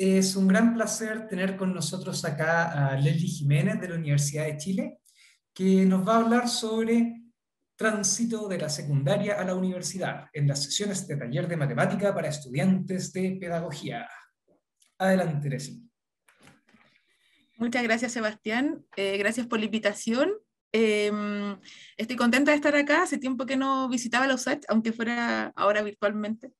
es un gran placer tener con nosotros acá a Leslie Jiménez de la Universidad de Chile, que nos va a hablar sobre tránsito de la secundaria a la universidad en las sesiones de taller de matemática para estudiantes de pedagogía. Adelante, Leslie. Muchas gracias, Sebastián. Eh, gracias por la invitación. Em, estoy contenta de estar acá. Hace tiempo que no visitaba la SET, aunque fuera ahora virtualmente.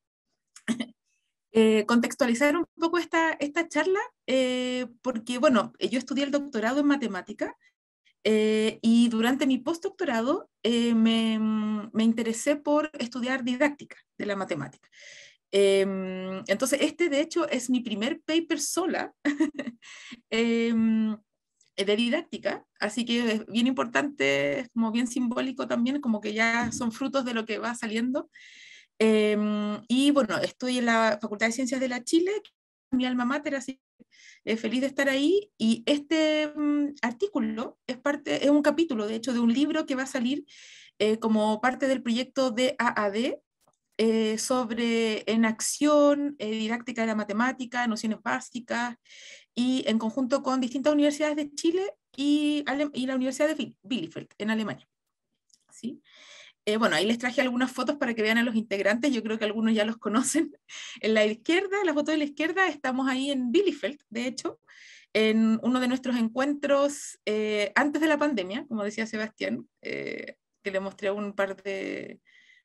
Eh, contextualizar un poco esta, esta charla, eh, porque bueno, yo estudié el doctorado en matemática eh, y durante mi postdoctorado me, mm, me, interesé por estudiar didáctica de la matemática. Mm, entonces, este de hecho es mi primer paper sola mm, de didáctica, así que es bien importante, como bien simbólico también, como que ya son frutos de lo que va saliendo. Em, y bueno, estoy en la Facultad de Ciencias de la Chile, mi alma mater, así eh, feliz de estar ahí. Y este mm, artículo es, parte, es un capítulo, de hecho, de un libro que va a salir eh, como parte del proyecto de AAD eh, sobre en acción, eh, didáctica de la matemática, nociones básicas, y en conjunto con distintas universidades de Chile y, y la Universidad de Bielefeld, en Alemania. ¿Sí? Eh, bueno, ahí les traje algunas fotos para que vean a los integrantes, yo creo que algunos ya los conocen. En la izquierda, la foto de la izquierda, estamos ahí en Bielefeld, de hecho, en uno de nuestros encuentros eh, antes de la pandemia, como decía Sebastián, eh, que le mostré un par de,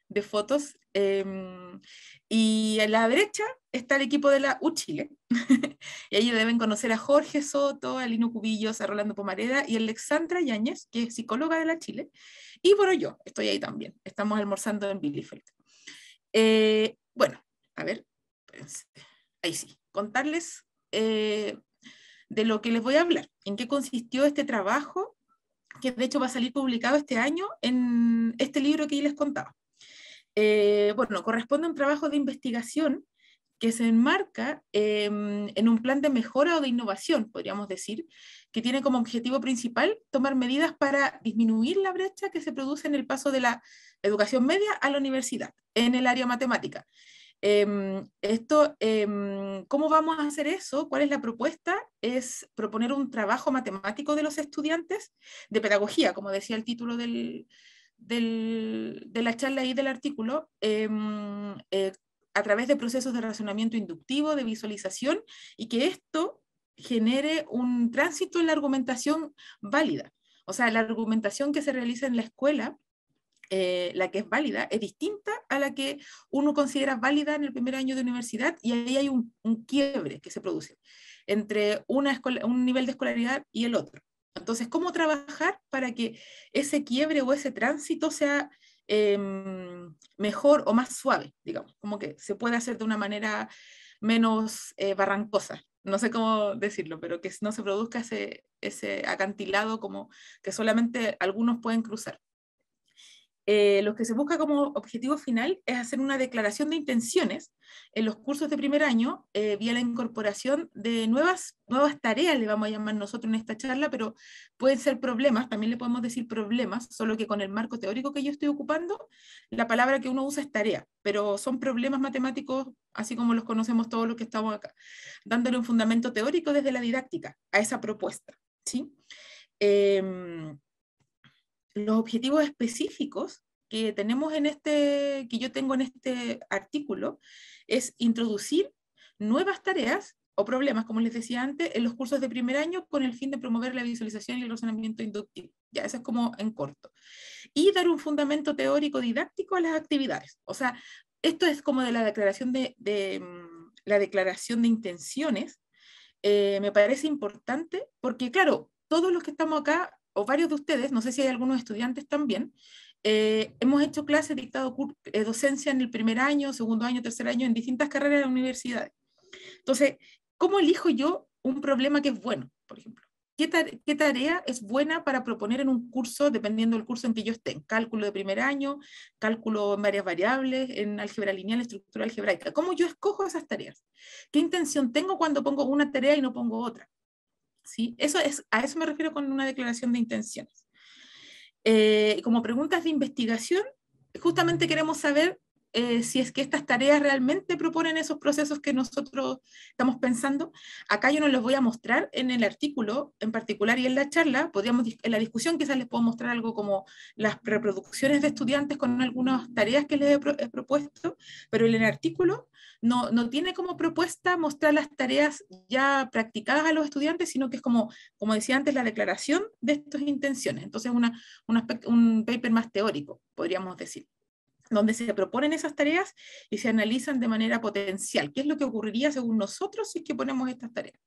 de fotos. Em, y a la derecha está el equipo de la U Chile. y ahí deben conocer a Jorge Soto, a Lino Cubillos, a Rolando Pomareda y a Alexandra Yáñez, que es psicóloga de la Chile. Y bueno, yo estoy ahí también. Estamos almorzando en Bielefeld. Eh, bueno, a ver, ahí sí, contarles eh, de lo que les voy a hablar, en qué consistió este trabajo, que de hecho va a salir publicado este año en este libro que les contaba. Eh, bueno, corresponde a un trabajo de investigación que se enmarca em, en un plan de mejora o de innovación, podríamos decir, que tiene como objetivo principal tomar medidas para disminuir la brecha que se produce en el paso de la educación media a la universidad, en el área matemática. Em, esto, em, ¿Cómo vamos a hacer eso? ¿Cuál es la propuesta? Es proponer un trabajo matemático de los estudiantes de pedagogía, como decía el título del, del, de la charla y del artículo, em, eh, a través de procesos de razonamiento inductivo, de visualización, y que esto genere un tránsito en la argumentación válida. O sea, la argumentación que se realiza en la escuela, eh, la que es válida, es distinta a la que uno considera válida en el primer año de universidad y ahí hay un, quiebre que se produce entre una un nivel de escolaridad y el otro. Entonces, ¿cómo trabajar para que ese quiebre o ese tránsito sea em, mejor o más suave, digamos, como que se puede hacer de una manera menos eh, barrancosa? No sé cómo decirlo, pero que no se produzca ese, ese acantilado como que solamente algunos pueden cruzar. Eh, lo que se busca como objetivo final es hacer una declaración de intenciones en los cursos de primer año eh, vía la incorporación de nuevas, nuevas tareas, le vamos a llamar nosotros en esta charla, pero pueden ser problemas, también le podemos decir problemas, solo que con el marco teórico que yo estoy ocupando, la palabra que uno usa es tarea, pero son problemas matemáticos así como los conocemos todos los que estamos acá, dándole un fundamento teórico desde la didáctica a esa propuesta. ¿sí? Em, los objetivos específicos que tenemos en este, que yo tengo en este artículo, es introducir nuevas tareas o problemas, como les decía antes, en los cursos de primer año con el fin de promover la visualización y el razonamiento inductivo. Ya, eso es como en corto. Y dar un fundamento teórico didáctico a las actividades. O sea, esto es como de la declaración de, mm, la declaración de intenciones. Eh, me parece importante porque, claro, todos los que estamos acá o varios de ustedes, no sé si hay algunos estudiantes también, eh, hemos hecho clases, dictado eh, docencia en el primer año, segundo año, tercer año, en distintas carreras de la universidad. Entonces, ¿cómo elijo yo un problema que es bueno, por ejemplo? ¿Qué, tarea es buena para proponer en un curso, dependiendo del curso en que yo esté? cálculo de primer año, cálculo en varias variables, en álgebra lineal, estructura algebraica. ¿Cómo yo escojo esas tareas? ¿Qué intención tengo cuando pongo una tarea y no pongo otra? ¿sí? Eso es, a eso me refiero con una declaración de intenciones. Eh, como preguntas de investigación, justamente queremos saber eh, si es que estas tareas realmente proponen esos procesos que nosotros estamos pensando. Acá yo no los voy a mostrar en el artículo en particular y en la charla, podríamos, en la discusión quizás les puedo mostrar algo como las reproducciones de estudiantes con algunas tareas que les he, propuesto, pero en el artículo no, no, tiene como propuesta mostrar las tareas ya practicadas a los estudiantes, sino que es como, como decía antes, la declaración de estas intenciones. Entonces, es una, un paper más teórico, podríamos decir donde se proponen esas tareas y se analizan de manera potencial. ¿Qué es lo que ocurriría según nosotros si es que ponemos estas tareas?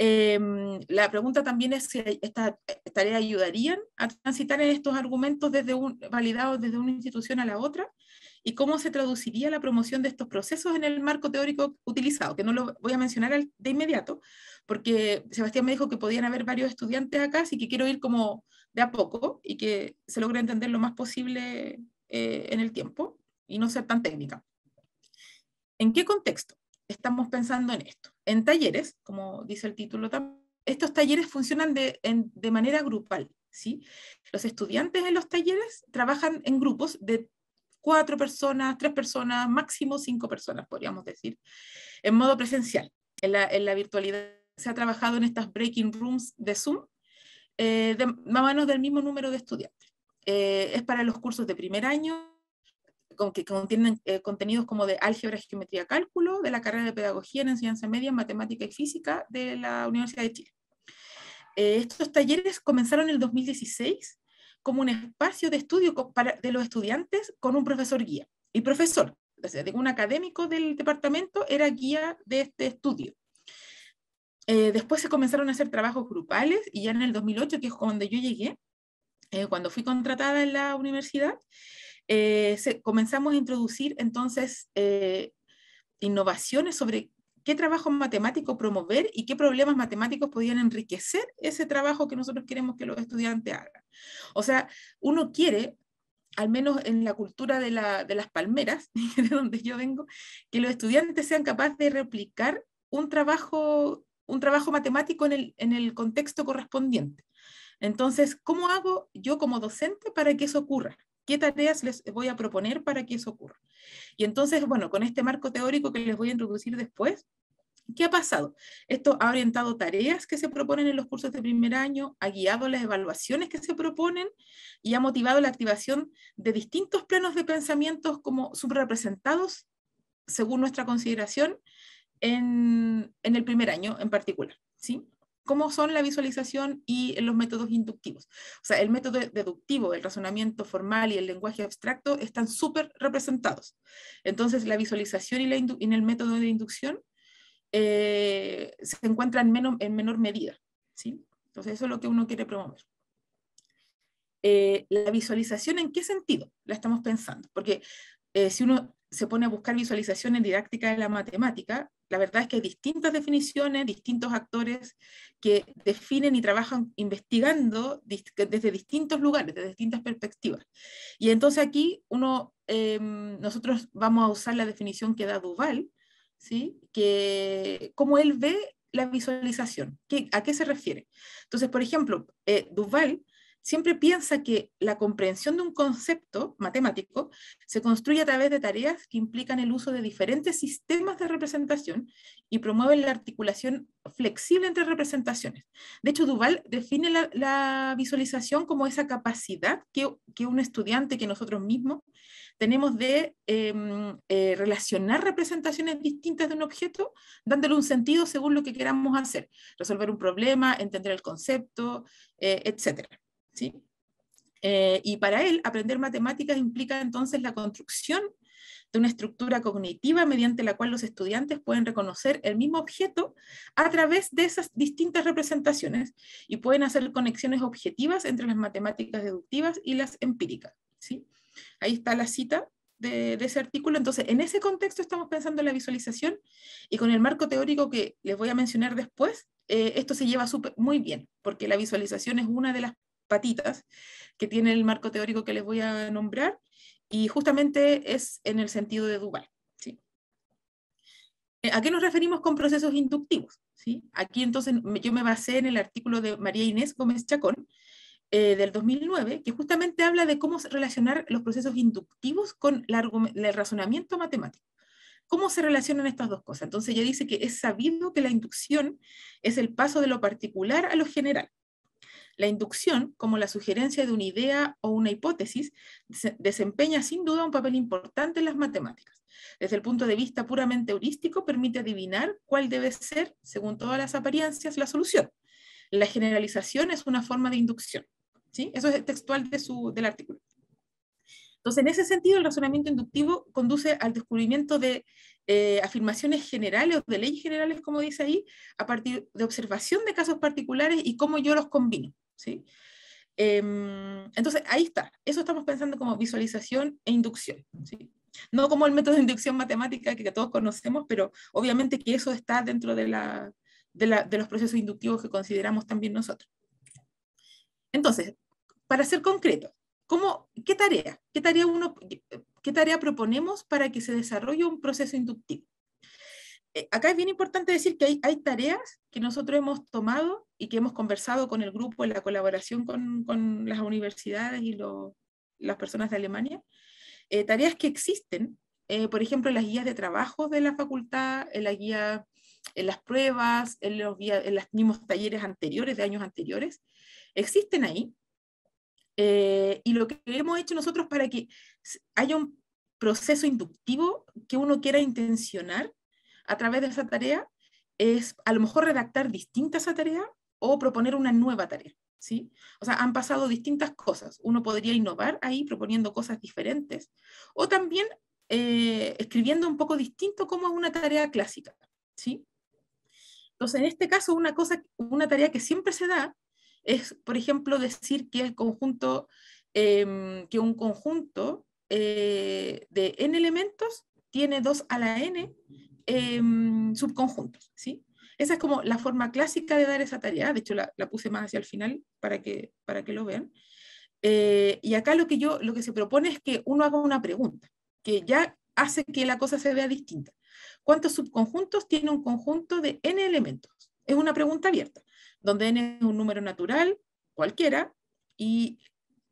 Em, la pregunta también es si estas tareas ayudarían a transitar en estos argumentos desde un, validados desde una institución a la otra y cómo se traduciría la promoción de estos procesos en el marco teórico utilizado, que no lo voy a mencionar de inmediato, porque Sebastián me dijo que podían haber varios estudiantes acá, así que quiero ir como de a poco y que se logre entender lo más posible eh, en el tiempo y no ser tan técnica. ¿En qué contexto estamos pensando en esto? En talleres, como dice el título estos talleres funcionan de, manera grupal. ¿sí? Los estudiantes en los talleres trabajan en grupos de cuatro personas, tres personas, máximo cinco personas, podríamos decir, en modo presencial. En la, virtualidad se ha trabajado en estas breaking rooms de Zoom, eh, de, menos manos del mismo número de estudiantes. Eh, es para los cursos de primer año, con, que contienen eh, contenidos como de álgebra, geometría, cálculo, de la carrera de pedagogía en enseñanza media, matemática y física de la Universidad de Chile. Eh, estos talleres comenzaron en el 2016 como un espacio de estudio de los estudiantes con un profesor guía y profesor, o sea, un académico del departamento era guía de este estudio. después se comenzaron a hacer trabajos grupales y ya en el 2008, que es cuando yo llegué, eh, cuando fui contratada en la universidad, eh, comenzamos a introducir entonces eh, innovaciones sobre qué trabajo matemático promover y qué problemas matemáticos podían enriquecer ese trabajo que nosotros queremos que los estudiantes hagan. O sea, uno quiere, al menos en la cultura de, las palmeras, de donde yo vengo, que los estudiantes sean capaces de replicar un trabajo, un trabajo matemático en el, en el contexto correspondiente. Entonces, ¿cómo hago yo como docente para que eso ocurra? ¿Qué tareas les voy a proponer para que eso ocurra? Y entonces, bueno, con este marco teórico que les voy a introducir después, ¿Qué ha pasado? Esto ha orientado tareas que se proponen en los cursos de primer año, ha guiado las evaluaciones que se proponen y ha motivado la activación de distintos planos de pensamientos como subrepresentados, según nuestra consideración, en, en el primer año en particular. ¿sí? cómo son la visualización y los métodos inductivos. O sea, el método deductivo, el razonamiento formal y el lenguaje abstracto están súper representados. Entonces, la visualización y, en el método de inducción eh, se encuentran en menor medida. ¿sí? Entonces, eso es lo que uno quiere promover. Eh, la visualización, ¿en qué sentido la estamos pensando? Porque eh, si uno se pone a buscar visualización en didáctica de la matemática, la verdad es que hay distintas definiciones, distintos actores que definen y trabajan investigando desde distintos lugares, desde distintas perspectivas. Y entonces aquí uno, em, nosotros vamos a usar la definición que da Duval, ¿sí? que cómo él ve la visualización, ¿Qué, a qué se refiere. Entonces, por ejemplo, eh, Duval siempre piensa que la comprensión de un concepto matemático se construye a través de tareas que implican el uso de diferentes sistemas de representación y promueven la articulación flexible entre representaciones. De hecho, Duval define la, visualización como esa capacidad que, un estudiante, que nosotros mismos, tenemos de em, eh, relacionar representaciones distintas de un objeto, dándole un sentido según lo que queramos hacer, resolver un problema, entender el concepto, etc. Eh, etcétera. Eh, y para él, aprender matemáticas implica entonces la construcción de una estructura cognitiva mediante la cual los estudiantes pueden reconocer el mismo objeto a través de esas distintas representaciones y pueden hacer conexiones objetivas entre las matemáticas deductivas y las empíricas. ¿sí? Ahí está la cita de, ese artículo. Entonces, en ese contexto estamos pensando en la visualización y con el marco teórico que les voy a mencionar después, eh, esto se lleva muy bien, porque la visualización es una de las patitas que tiene el marco teórico que les voy a nombrar y justamente es en el sentido de Duval. Eh, ¿A qué nos referimos con procesos inductivos? ¿sí? Aquí entonces yo me basé en el artículo de María Inés Gómez Chacón eh, del 2009, que justamente habla de cómo relacionar los procesos inductivos con el razonamiento matemático. ¿Cómo se relacionan estas dos cosas? Entonces ella dice que es sabido que la inducción es el paso de lo particular a lo general la inducción, como la sugerencia de una idea o una hipótesis, desempeña sin duda un papel importante en las matemáticas. Desde el punto de vista puramente heurístico, permite adivinar cuál debe ser, según todas las apariencias, la solución. La generalización es una forma de inducción. ¿sí? Eso es textual de su, del artículo. Entonces, en ese sentido, el razonamiento inductivo conduce al descubrimiento de eh, afirmaciones generales o de leyes generales, como dice ahí, a partir de observación de casos particulares y cómo yo los combino. ¿sí? Em, entonces, ahí está. Eso estamos pensando como visualización e inducción, No como el método de inducción matemática que, todos conocemos, pero obviamente que eso está dentro de, la, de, los procesos inductivos que consideramos también nosotros. Entonces, para ser concreto, ¿Cómo, ¿qué tarea? ¿Qué tarea, uno, qué tarea proponemos para que se desarrolle un proceso inductivo? Eh, acá es bien importante decir que hay, tareas que nosotros hemos tomado y que hemos conversado con el grupo en la colaboración con, las universidades y las personas de Alemania, eh, tareas que existen, eh, por ejemplo, en las guías de trabajo de la facultad, en la guía, en las pruebas, en los, en los mismos talleres anteriores, de años anteriores, existen ahí. y lo que hemos hecho nosotros para que haya un proceso inductivo que uno quiera intencionar a través de esa tarea es a lo mejor redactar distintas esa tarea o proponer una nueva tarea. ¿Sí? O sea, han pasado distintas cosas. Uno podría innovar ahí proponiendo cosas diferentes o también eh, escribiendo un poco distinto como una tarea clásica. ¿sí? Entonces, en este caso, una, cosa, una tarea que siempre se da es, por ejemplo, decir que el conjunto, em, que un conjunto eh, de n elementos tiene 2 a la n Em, subconjuntos, ¿sí? Esa es como la forma clásica de dar esa tarea, de hecho la, puse más hacia el final para que, para que lo vean. Eh, y acá lo que, yo, lo que se propone es que uno haga una pregunta, que ya hace que la cosa se vea distinta. ¿Cuántos subconjuntos tiene un conjunto de n elementos? Es una pregunta abierta, donde n es un número natural, cualquiera, y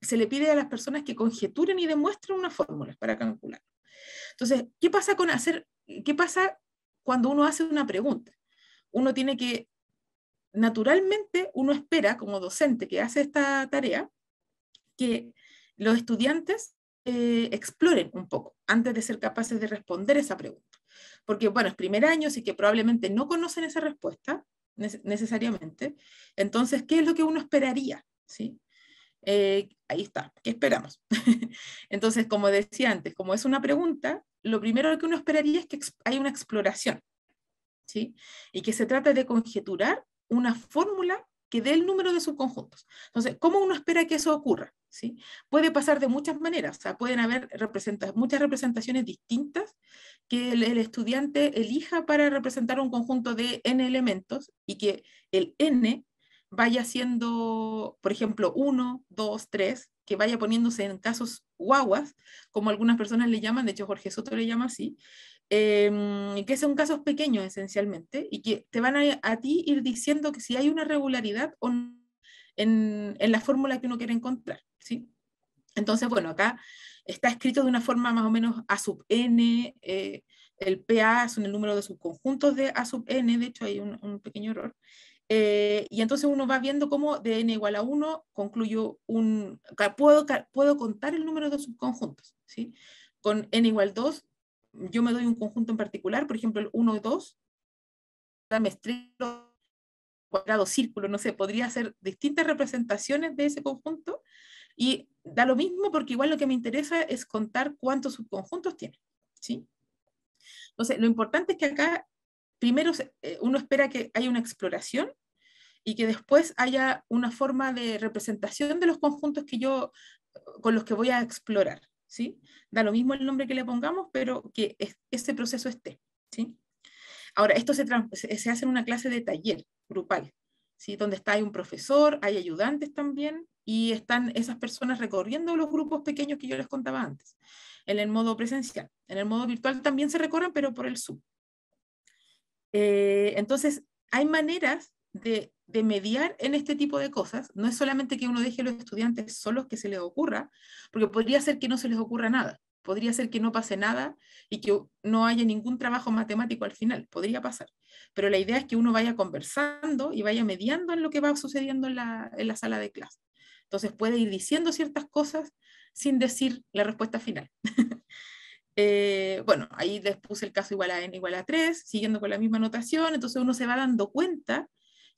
se le pide a las personas que conjeturen y demuestren unas fórmulas para calcular. Entonces, ¿qué pasa con hacer, qué pasa cuando uno hace una pregunta. Uno tiene que, naturalmente, uno espera como docente que hace esta tarea, que los estudiantes eh, exploren un poco antes de ser capaces de responder esa pregunta. Porque, bueno, es primer año, así que probablemente no conocen esa respuesta necesariamente. Entonces, ¿qué es lo que uno esperaría? ¿Sí? Eh, ahí está, ¿qué esperamos? Entonces, como decía antes, como es una pregunta, lo primero que uno esperaría es que hay una exploración, ¿sí? Y que se trate de conjeturar una fórmula que dé el número de subconjuntos. Entonces, ¿cómo uno espera que eso ocurra? ¿Sí? Puede pasar de muchas maneras, o sea, pueden haber muchas representaciones distintas que el, estudiante elija para representar un conjunto de n elementos y que el n vaya siendo, por ejemplo, uno, dos, tres, que vaya poniéndose en casos guaguas, como algunas personas le llaman, de hecho Jorge Soto le llama así, em, que son casos pequeños esencialmente y que te van a, a ti ir diciendo que si hay una regularidad o en, la fórmula que uno quiere encontrar, ¿sí? Entonces, bueno, acá está escrito de una forma más o menos A sub n, eh, el PA son el número de subconjuntos de A sub n, de hecho hay un pequeño error, eh, y entonces uno va viendo cómo de n igual a 1 concluyo un... Puedo, puedo contar el número de subconjuntos. ¿sí? Con n igual 2, yo me doy un conjunto en particular, por ejemplo, el 1 y 2, me cuadrado, círculo, no sé, podría hacer distintas representaciones de ese conjunto y da lo mismo porque igual lo que me interesa es contar cuántos subconjuntos tiene. ¿sí? Entonces, lo importante es que acá primero eh, uno espera que haya una exploración y que después haya una forma de representación de los conjuntos que yo, con los que voy a explorar. ¿sí? Da lo mismo el nombre que le pongamos, pero que ese este proceso esté. ¿sí? Ahora, esto se, se, hace en una clase de taller grupal, ¿sí? donde está, hay un profesor, hay ayudantes también, y están esas personas recorriendo los grupos pequeños que yo les contaba antes, en el modo presencial. En el modo virtual también se recorren, pero por el Zoom. Eh, entonces, hay maneras de, mediar en este tipo de cosas. No es solamente que uno deje a los estudiantes solos que se les ocurra, porque podría ser que no se les ocurra nada, podría ser que no pase nada y que no haya ningún trabajo matemático al final, podría pasar. Pero la idea es que uno vaya conversando y vaya mediando en lo que va sucediendo en la, en la sala de clase. Entonces puede ir diciendo ciertas cosas sin decir la respuesta final. Eh, bueno, ahí les puse el caso igual a n igual a 3, siguiendo con la misma notación, entonces uno se va dando cuenta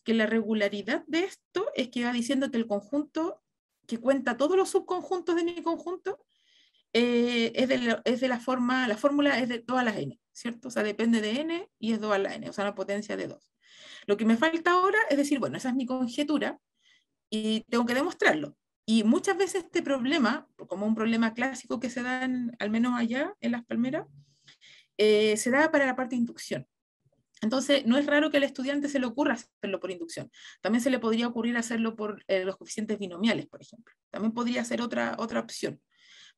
que la regularidad de esto es que va diciendo que el conjunto que cuenta todos los subconjuntos de mi conjunto eh, es, de la, forma, la fórmula es de 2 a la n, ¿cierto? O sea, depende de n y es 2 a la n, o sea, una potencia de 2. Lo que me falta ahora es decir, bueno, esa es mi conjetura y tengo que demostrarlo. Y muchas veces este problema, como un problema clásico que se da al menos allá en las palmeras, eh, se da para la parte de inducción. Entonces, no es raro que al estudiante se le ocurra hacerlo por inducción. También se le podría ocurrir hacerlo por eh, los coeficientes binomiales, por ejemplo. También podría ser otra, otra opción.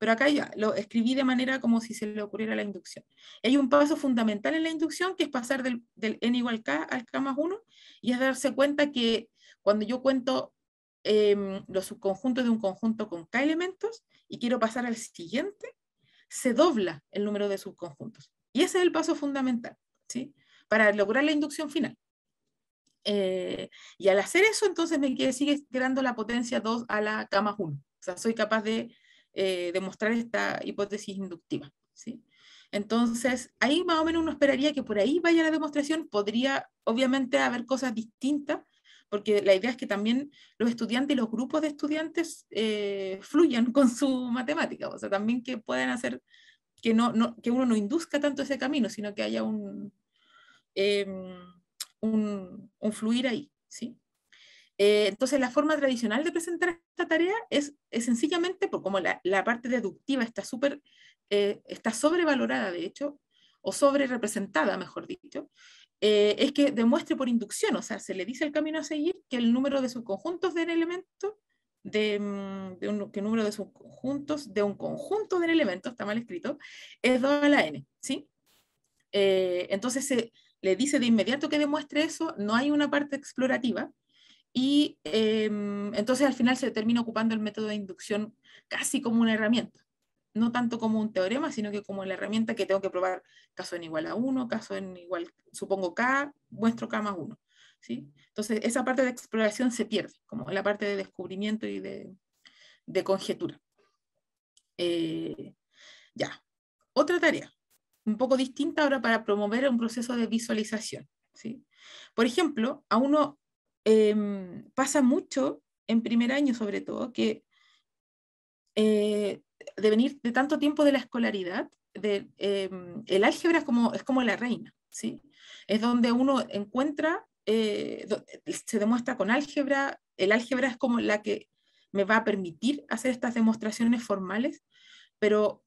Pero acá ya lo escribí de manera como si se le ocurriera la inducción. Hay un paso fundamental en la inducción que es pasar del, del n igual k al k más 1 y es darse cuenta que cuando yo cuento Em, los subconjuntos de un conjunto con K elementos y quiero pasar al siguiente, se dobla el número de subconjuntos. Y ese es el paso fundamental, ¿sí? Para lograr la inducción final. Eh, y al hacer eso, entonces me sigue creando la potencia 2 a la más 1. O sea, soy capaz de eh, demostrar esta hipótesis inductiva, ¿sí? Entonces, ahí más o menos uno esperaría que por ahí vaya la demostración. Podría, obviamente, haber cosas distintas porque la idea es que también los estudiantes y los grupos de estudiantes eh, fluyan con su matemática, o sea, también que puedan hacer, que, uno no induzca tanto ese camino, sino que haya un, eh, un, fluir ahí, ¿sí? Eh, entonces, la forma tradicional de presentar esta tarea es, sencillamente, por, como la, parte deductiva está está sobrevalorada, de hecho, o sobre mejor dicho, eh, es que demuestre por inducción, o sea, se le dice el camino a seguir que el número de subconjuntos del elemento, de, mm, un, que número de subconjuntos de un conjunto del elemento, está mal escrito, es 2 a la n, ¿sí? Eh, entonces se le dice de inmediato que demuestre eso, no hay una parte explorativa, y em, entonces al final se termina ocupando el método de inducción casi como una herramienta no tanto como un teorema, sino que como la herramienta que tengo que probar caso en igual a 1, caso en igual, supongo K, muestro K más 1. ¿sí? Entonces, esa parte de exploración se pierde, como la parte de descubrimiento y de, conjetura. Eh, ya. Otra tarea, un poco distinta ahora para promover un proceso de visualización. ¿sí? Por ejemplo, a uno em, pasa mucho, en primer año sobre todo, que eh, de venir de tanto tiempo de la escolaridad, de, em, el álgebra es como, es como la reina, ¿sí? Es donde uno encuentra, eh, se demuestra con álgebra, el álgebra es como la que me va a permitir hacer estas demostraciones formales, pero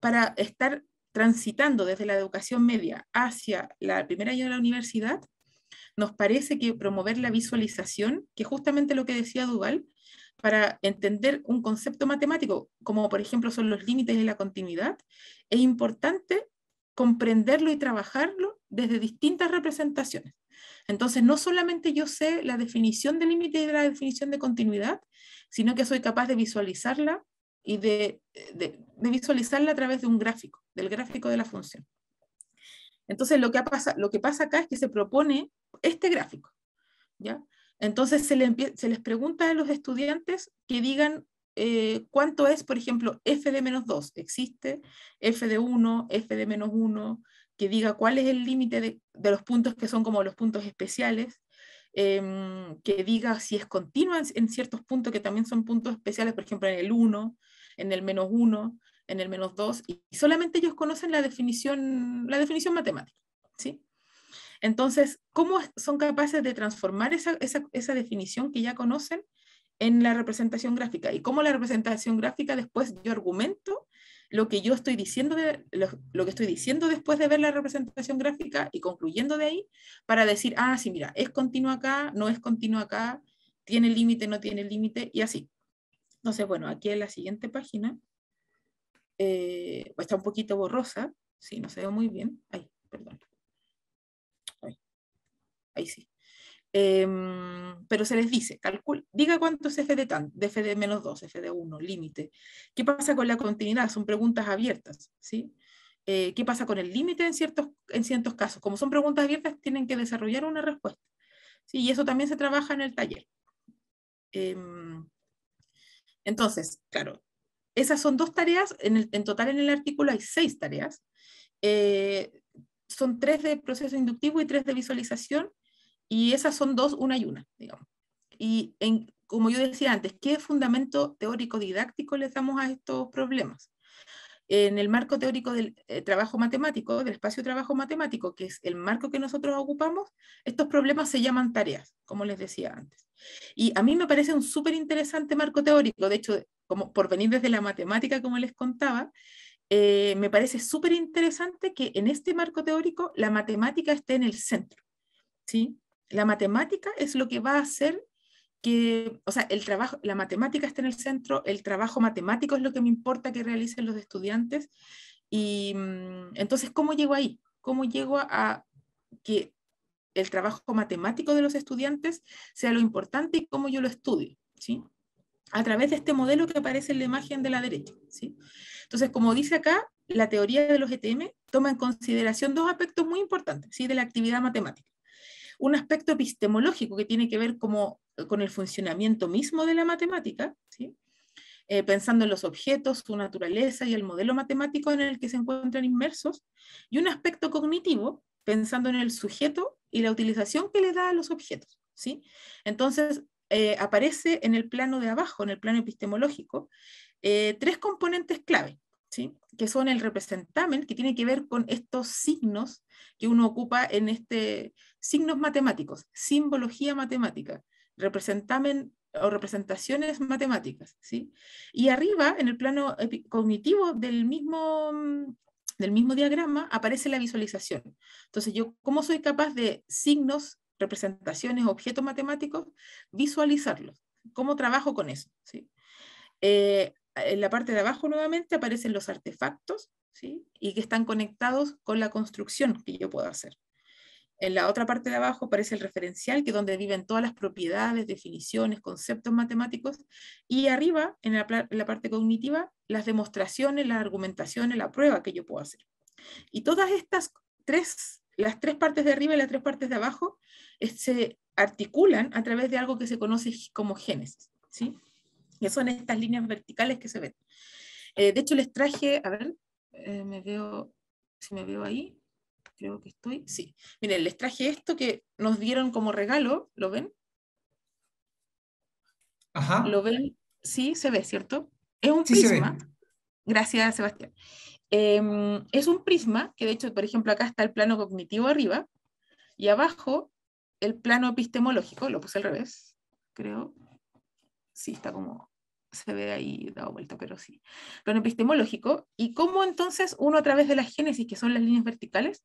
para estar transitando desde la educación media hacia la primera año de la universidad, nos parece que promover la visualización, que justamente lo que decía Duval, para entender un concepto matemático, como por ejemplo son los límites y la continuidad, es importante comprenderlo y trabajarlo desde distintas representaciones. Entonces, no solamente yo sé la definición de límite y la definición de continuidad, sino que soy capaz de visualizarla y de, visualizarla a través de un gráfico, del gráfico de la función. Entonces, lo que, pasa, lo que pasa acá es que se propone este gráfico. ¿ya? Entonces se, les pregunta a los estudiantes que digan eh, cuánto es, por ejemplo, f de menos 2, existe, f de 1, f de menos 1, que diga cuál es el límite de, los puntos que son como los puntos especiales, em, que diga si es continua en, ciertos puntos que también son puntos especiales, por ejemplo, en el 1, en el menos 1, en el menos 2, y solamente ellos conocen la definición, la definición matemática. ¿sí? Entonces, ¿cómo son capaces de transformar esa, definición que ya conocen en la representación gráfica? ¿Y cómo la representación gráfica después yo argumento lo que yo estoy diciendo, de, lo, que estoy diciendo después de ver la representación gráfica y concluyendo de ahí para decir, ah, sí, mira, es continuo acá, no es continuo acá, tiene límite, no tiene límite y así. Entonces, bueno, aquí en la siguiente página eh, pues está un poquito borrosa, sí, no se ve muy bien. ay, perdón ahí sí. Em, pero se les dice, diga cuánto es f de, tan, f de menos 2, f de 1, límite. ¿Qué pasa con la continuidad? Son preguntas abiertas, ¿sí? Eh, ¿Qué pasa con el límite en ciertos, en ciertos casos? Como son preguntas abiertas, tienen que desarrollar una respuesta. Y eso también se trabaja en el taller. Em, entonces, claro, esas son dos tareas. En, en, total en el artículo hay seis tareas. Eh, son tres de proceso inductivo y tres de visualización y esas son dos, una y una, digamos. Y en, como yo decía antes, ¿qué fundamento teórico didáctico les damos a estos problemas? En el marco teórico del eh, trabajo matemático, del espacio de trabajo matemático, que es el marco que nosotros ocupamos, estos problemas se llaman tareas, como les decía antes. Y a mí me parece un súper interesante marco teórico, de hecho, como por venir desde la matemática, como les contaba, eh, me parece súper interesante que en este marco teórico la matemática esté en el centro. ¿sí? la matemática es lo que va a hacer que, o sea, el trabajo, la matemática está en el centro, el trabajo matemático es lo que me importa que realicen los estudiantes. Y mm, entonces, ¿cómo llego ahí? ¿Cómo llego a, que el trabajo matemático de los estudiantes sea lo importante y cómo yo lo estudio? ¿sí? A través de este modelo que aparece en la imagen de la derecha. ¿sí? Entonces, como dice acá, la teoría de los ETM toma en consideración dos aspectos muy importantes ¿sí? de la actividad matemática un aspecto epistemológico que tiene que ver como, eh, con el funcionamiento mismo de la matemática, eh, pensando en los objetos, su naturaleza y el modelo matemático en el que se encuentran inmersos, y un aspecto cognitivo, pensando en el sujeto y la utilización que le da a los objetos. ¿sí? Entonces, eh, aparece en el plano de abajo, en el plano epistemológico, tres componentes clave que son el representamen, que tiene que ver con estos signos que uno ocupa en este, signos matemáticos, simbología matemática, representamen o representaciones matemáticas. ¿sí? Y arriba, en el plano cognitivo del mismo, del mismo diagrama, aparece la visualización. Entonces, yo, ¿cómo soy capaz de signos, representaciones, objetos matemáticos, visualizarlos? ¿Cómo trabajo con eso? ¿sí? Eh, en la parte de abajo nuevamente aparecen los artefactos, ¿sí? Y que están conectados con la construcción que yo puedo hacer. En la otra parte de abajo aparece el referencial, que es donde viven todas las propiedades, definiciones, conceptos matemáticos. Y arriba, en la, parte cognitiva, las demostraciones, las argumentaciones, la prueba que yo puedo hacer. Y todas estas tres, las tres partes de arriba y las tres partes de abajo, se articulan a través de algo que se conoce como génesis. ¿sí? que son estas líneas verticales que se ven. Eh, de hecho, les traje, a ver, eh, me veo, si me veo ahí, creo que estoy, sí. Miren, les traje esto que nos dieron como regalo, ¿lo ven? Ajá. ¿Lo ven? Sí, se ve, ¿cierto? Es un prisma. Gracias, Sebastián. Em, es un prisma que, de hecho, por ejemplo, acá está el plano cognitivo arriba y abajo el plano epistemológico, lo puse al revés, creo. Sí, está como se ve ahí dado vuelta, pero sí. Plano epistemológico. Y cómo entonces uno a través de la génesis, que son las líneas verticales,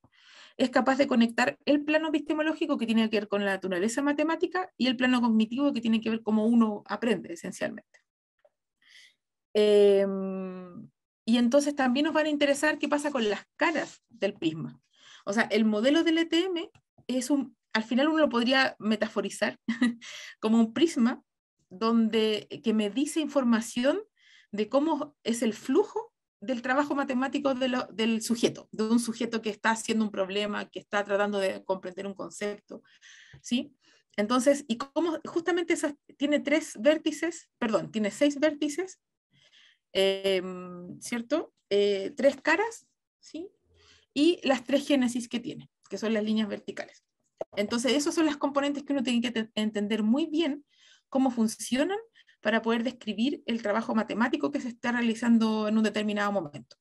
es capaz de conectar el plano epistemológico que tiene que ver con la naturaleza matemática y el plano cognitivo que tiene que ver cómo uno aprende esencialmente. Em, y entonces también nos van a interesar qué pasa con las caras del prisma. O sea, el modelo del ETM es un, al final uno lo podría metaforizar como un prisma donde, eh, que me dice información de cómo es el flujo del trabajo matemático del sujeto, de un sujeto que está haciendo un problema, que está tratando de comprender un concepto, ¿sí? Entonces, y cómo justamente tiene tres vértices, perdón, tiene seis vértices, em, ¿cierto? Eh, tres caras, ¿sí? Y las tres génesis que tiene, que son las líneas verticales. Entonces, esas son las componentes que uno tiene que entender muy bien cómo funcionan para poder describir el trabajo matemático que se está realizando en un determinado momento.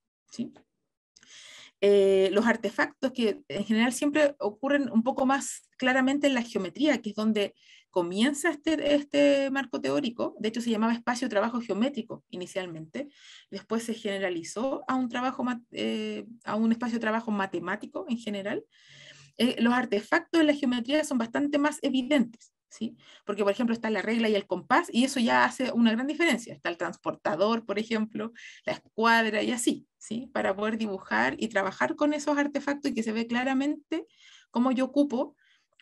Eh, los artefactos que en general siempre ocurren un poco más claramente en la geometría, que es donde comienza este, este marco teórico, de hecho se llamaba espacio trabajo geométrico inicialmente, después se generalizó a un, trabajo, eh, a un espacio trabajo matemático en general. Eh, los artefactos en la geometría son bastante más evidentes. Porque, por ejemplo, está la regla y el compás, y eso ya hace una gran diferencia. Está el transportador, por ejemplo, la escuadra y así, ¿sí? Para poder dibujar y trabajar con esos artefactos y que se ve claramente cómo yo ocupo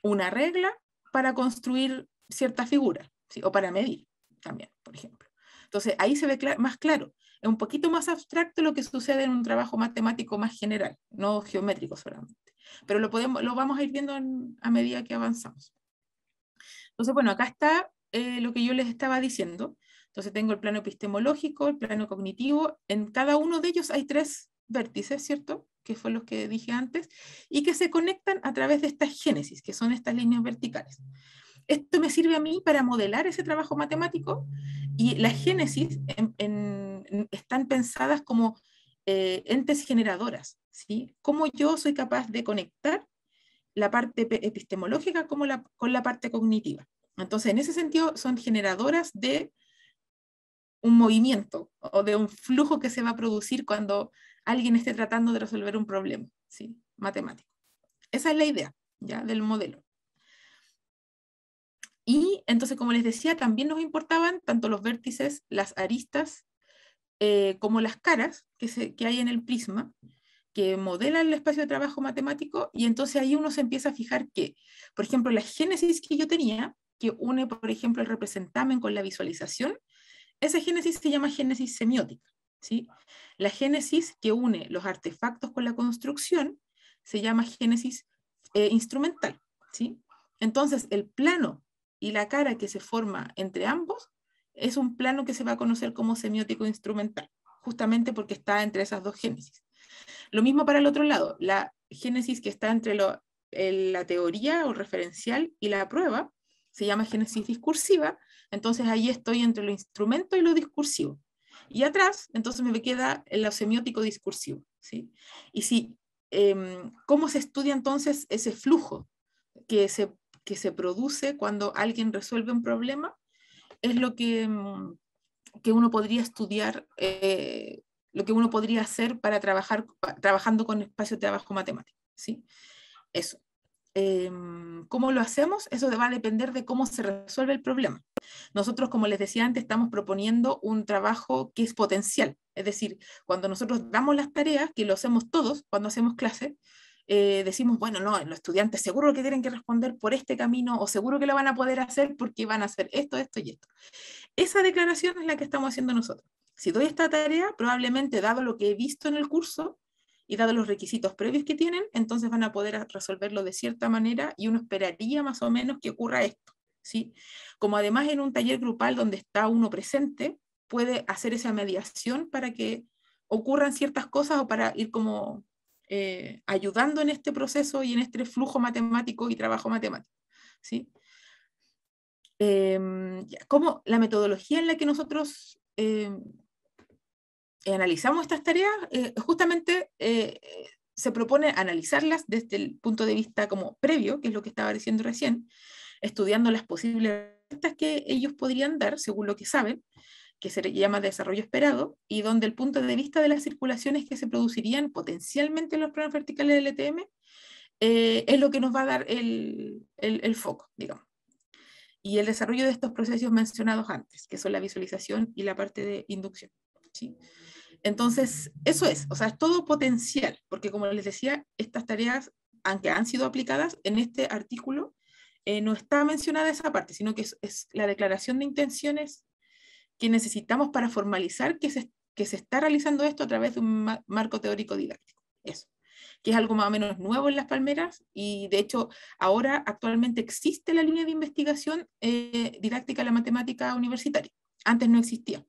una regla para construir cierta figura, ¿sí? O para medir también, por ejemplo. Entonces, ahí se ve más claro. Es un poquito más abstracto lo que sucede en un trabajo matemático más general, no geométrico solamente. Pero lo, podemos, lo vamos a ir viendo a medida que avanzamos. Entonces, bueno, acá está eh, lo que yo les estaba diciendo. Entonces tengo el plano epistemológico, el plano cognitivo. En cada uno de ellos hay tres vértices, ¿cierto? Que fue los que dije antes, y que se conectan a través de estas génesis, que son estas líneas verticales. Esto me sirve a mí para modelar ese trabajo matemático y las génesis están pensadas como eh, entes generadoras, ¿sí? Cómo yo soy capaz de conectar la parte epistemológica como la, con la parte cognitiva. Entonces, en ese sentido, son generadoras de un movimiento o de un flujo que se va a producir cuando alguien esté tratando de resolver un problema ¿sí? matemático. Esa es la idea ¿ya? del modelo. Y entonces, como les decía, también nos importaban tanto los vértices, las aristas, eh, como las caras que hay en el prisma, que modela el espacio de trabajo matemático y entonces ahí uno se empieza a fijar que, por ejemplo, la génesis que yo tenía, que une, por ejemplo, el representamen con la visualización, esa génesis se llama génesis semiótica. ¿sí? La génesis que une los artefactos con la construcción se llama génesis eh, instrumental. ¿sí? Entonces, el plano y la cara que se forma entre ambos es un plano que se va a conocer como semiótico instrumental, justamente porque está entre esas dos génesis. Lo mismo para el otro lado, la génesis que está entre la teoría o referencial y la prueba se llama génesis discursiva, entonces ahí estoy entre lo instrumento y lo discursivo. Y atrás, entonces me queda el semiótico discursivo. ¿sí? Y si, em, ¿cómo se estudia entonces ese flujo que se, que se produce cuando alguien resuelve un problema? Es lo que, em, que uno podría estudiar eh, lo que uno podría hacer para trabajar trabajando con espacios de trabajo matemático. ¿sí? Eso. Em, ¿Cómo lo hacemos? Eso va a depender de cómo se resuelve el problema. Nosotros, como les decía antes, estamos proponiendo un trabajo que es potencial. Es decir, cuando nosotros damos las tareas, que lo hacemos todos cuando hacemos clase, eh, decimos, bueno, no, los estudiantes seguro que tienen que responder por este camino o seguro que lo van a poder hacer porque van a hacer esto, esto y esto. Esa declaración es la que estamos haciendo nosotros si doy esta tarea, probablemente dado lo que he visto en el curso y dado los requisitos previos que tienen, entonces van a poder resolverlo de cierta manera y uno esperaría más o menos que ocurra esto. ¿sí? Como además en un taller grupal donde está uno presente, puede hacer esa mediación para que ocurran ciertas cosas o para ir como eh, ayudando en este proceso y en este flujo matemático y trabajo matemático. ¿sí? Em, como la metodología en la que nosotros em, analizamos estas tareas, eh, justamente eh, se propone analizarlas desde el punto de vista como previo, que es lo que estaba diciendo recién, estudiando las posibles respuestas que ellos podrían dar, según lo que saben, que se llama desarrollo esperado, y donde el punto de vista de las circulaciones que se producirían potencialmente en los planos verticales del ETM eh, es lo que nos va a dar el, el, el foco, digamos. Y el desarrollo de estos procesos mencionados antes, que son la visualización y la parte de inducción. ¿sí? Entonces, eso es, o sea, es todo potencial, porque como les decía, estas tareas, aunque han sido aplicadas en este artículo, eh, no está mencionada esa parte, sino que es, la declaración de intenciones que necesitamos para formalizar que se, que se está realizando esto a través de un marco teórico didáctico. Eso que es algo más o menos nuevo en las palmeras y de hecho ahora actualmente existe la línea de investigación eh, didáctica de la matemática universitaria. Antes no existía.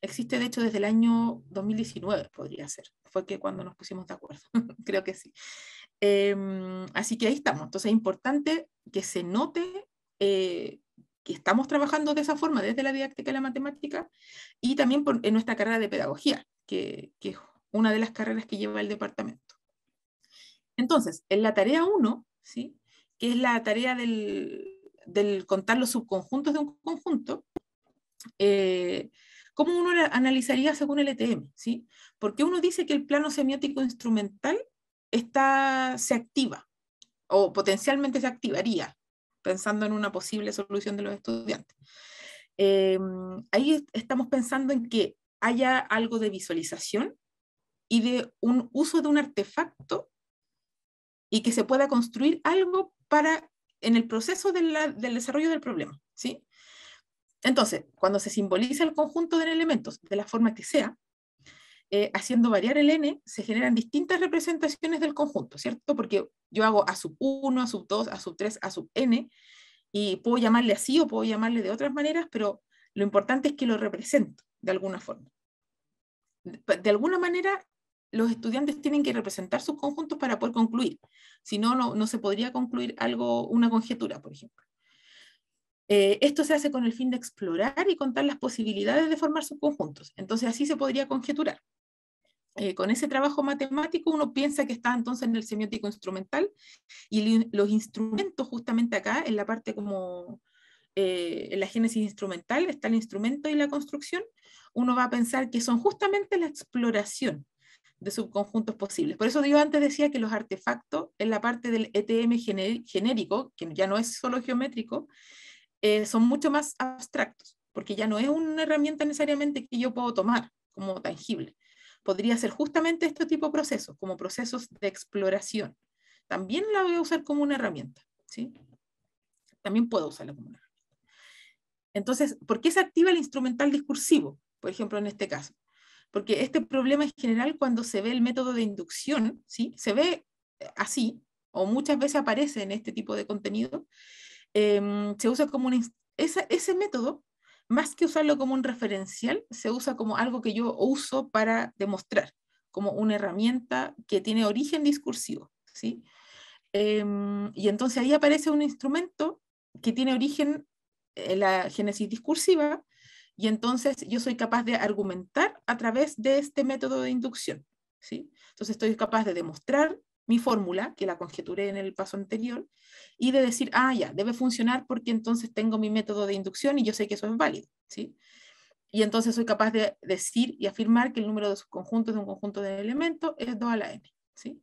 Existe, de hecho, desde el año 2019, podría ser. Fue que cuando nos pusimos de acuerdo, creo que sí. Em, así que ahí estamos. Entonces es importante que se note eh, que estamos trabajando de esa forma, desde la didáctica y la matemática, y también en nuestra carrera de pedagogía, que, que, es una de las carreras que lleva el departamento. Entonces, en la tarea 1, ¿sí? que es la tarea del, contar los subconjuntos de un conjunto, eh, ¿Cómo uno analizaría según el ETM? ¿sí? Porque uno dice que el plano semiótico instrumental está, se activa o potencialmente se activaría, pensando en una posible solución de los estudiantes. Em, ahí estamos pensando en que haya algo de visualización y de un uso de un artefacto y que se pueda construir algo para en el proceso del desarrollo del problema, ¿sí? Entonces, cuando se simboliza el conjunto de elementos de la forma que sea, eh, haciendo variar el n, se generan distintas representaciones del conjunto, ¿cierto? Porque yo hago a sub 1, a sub 2, a sub 3, a sub n, y puedo llamarle así o puedo llamarle de otras maneras, pero lo importante es que lo represento de alguna forma. De, alguna manera, los estudiantes tienen que representar sus conjuntos para poder concluir, si no, no se podría concluir algo, una conjetura, por ejemplo. Eh, esto se hace con el fin de explorar y contar las posibilidades de formar subconjuntos. Entonces, así se podría conjeturar. Eh, con ese trabajo matemático uno piensa que está entonces en el semiótico instrumental y los instrumentos justamente acá, en la parte como eh, en la génesis instrumental, está el instrumento y la construcción, uno va a pensar que son justamente la exploración de subconjuntos posibles. Por eso yo antes decía que los artefactos en la parte del ETM genérico, que ya no es solo geométrico, eh, son mucho más abstractos, porque ya no es una herramienta necesariamente que yo puedo tomar como tangible. Podría ser justamente este tipo de procesos, como procesos de exploración. También la voy a usar como una herramienta, ¿sí? También puedo usarla como una herramienta. Entonces, ¿por qué se activa el instrumental discursivo? Por ejemplo, en este caso. Porque este problema en general, cuando se ve el método de inducción, ¿sí? se ve eh, así, o muchas veces aparece en este tipo de contenido, Em, se usa como un, ese método, más que usarlo como un referencial, se usa como algo que yo uso para demostrar, como una herramienta que tiene origen discursivo. ¿sí? Em, y entonces ahí aparece un instrumento que tiene origen en eh, la génesis discursiva, y entonces yo soy capaz de argumentar a través de este método de inducción. ¿sí? Entonces estoy capaz de demostrar mi fórmula, que la conjeturé en el paso anterior, y de decir, ah, ya, debe funcionar porque entonces tengo mi método de inducción y yo sé que eso es válido, ¿sí? Y entonces soy capaz de decir y afirmar que el número de subconjuntos de un conjunto de elementos es 2 a la n, ¿sí?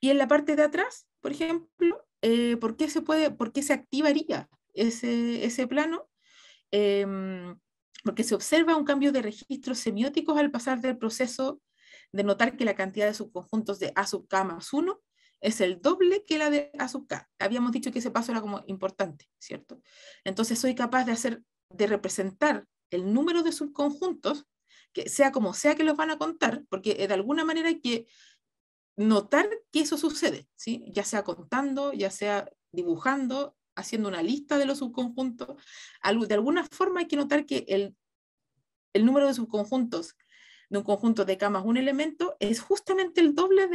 Y en la parte de atrás, por ejemplo, eh, ¿por, qué se puede, ¿por qué se activaría ese, ese plano? Em, porque se observa un cambio de registros semióticos al pasar del proceso de notar que la cantidad de subconjuntos de A sub K más 1 es el doble que la de A sub K. Habíamos dicho que ese paso era como importante, ¿cierto? Entonces soy capaz de hacer, de representar el número de subconjuntos, que sea como sea que los van a contar, porque eh, de alguna manera hay que notar que eso sucede, ¿sí? Ya sea contando, ya sea dibujando, haciendo una lista de los subconjuntos. De alguna forma hay que notar que el, el número de subconjuntos de un conjunto de camas un elemento es justamente el doble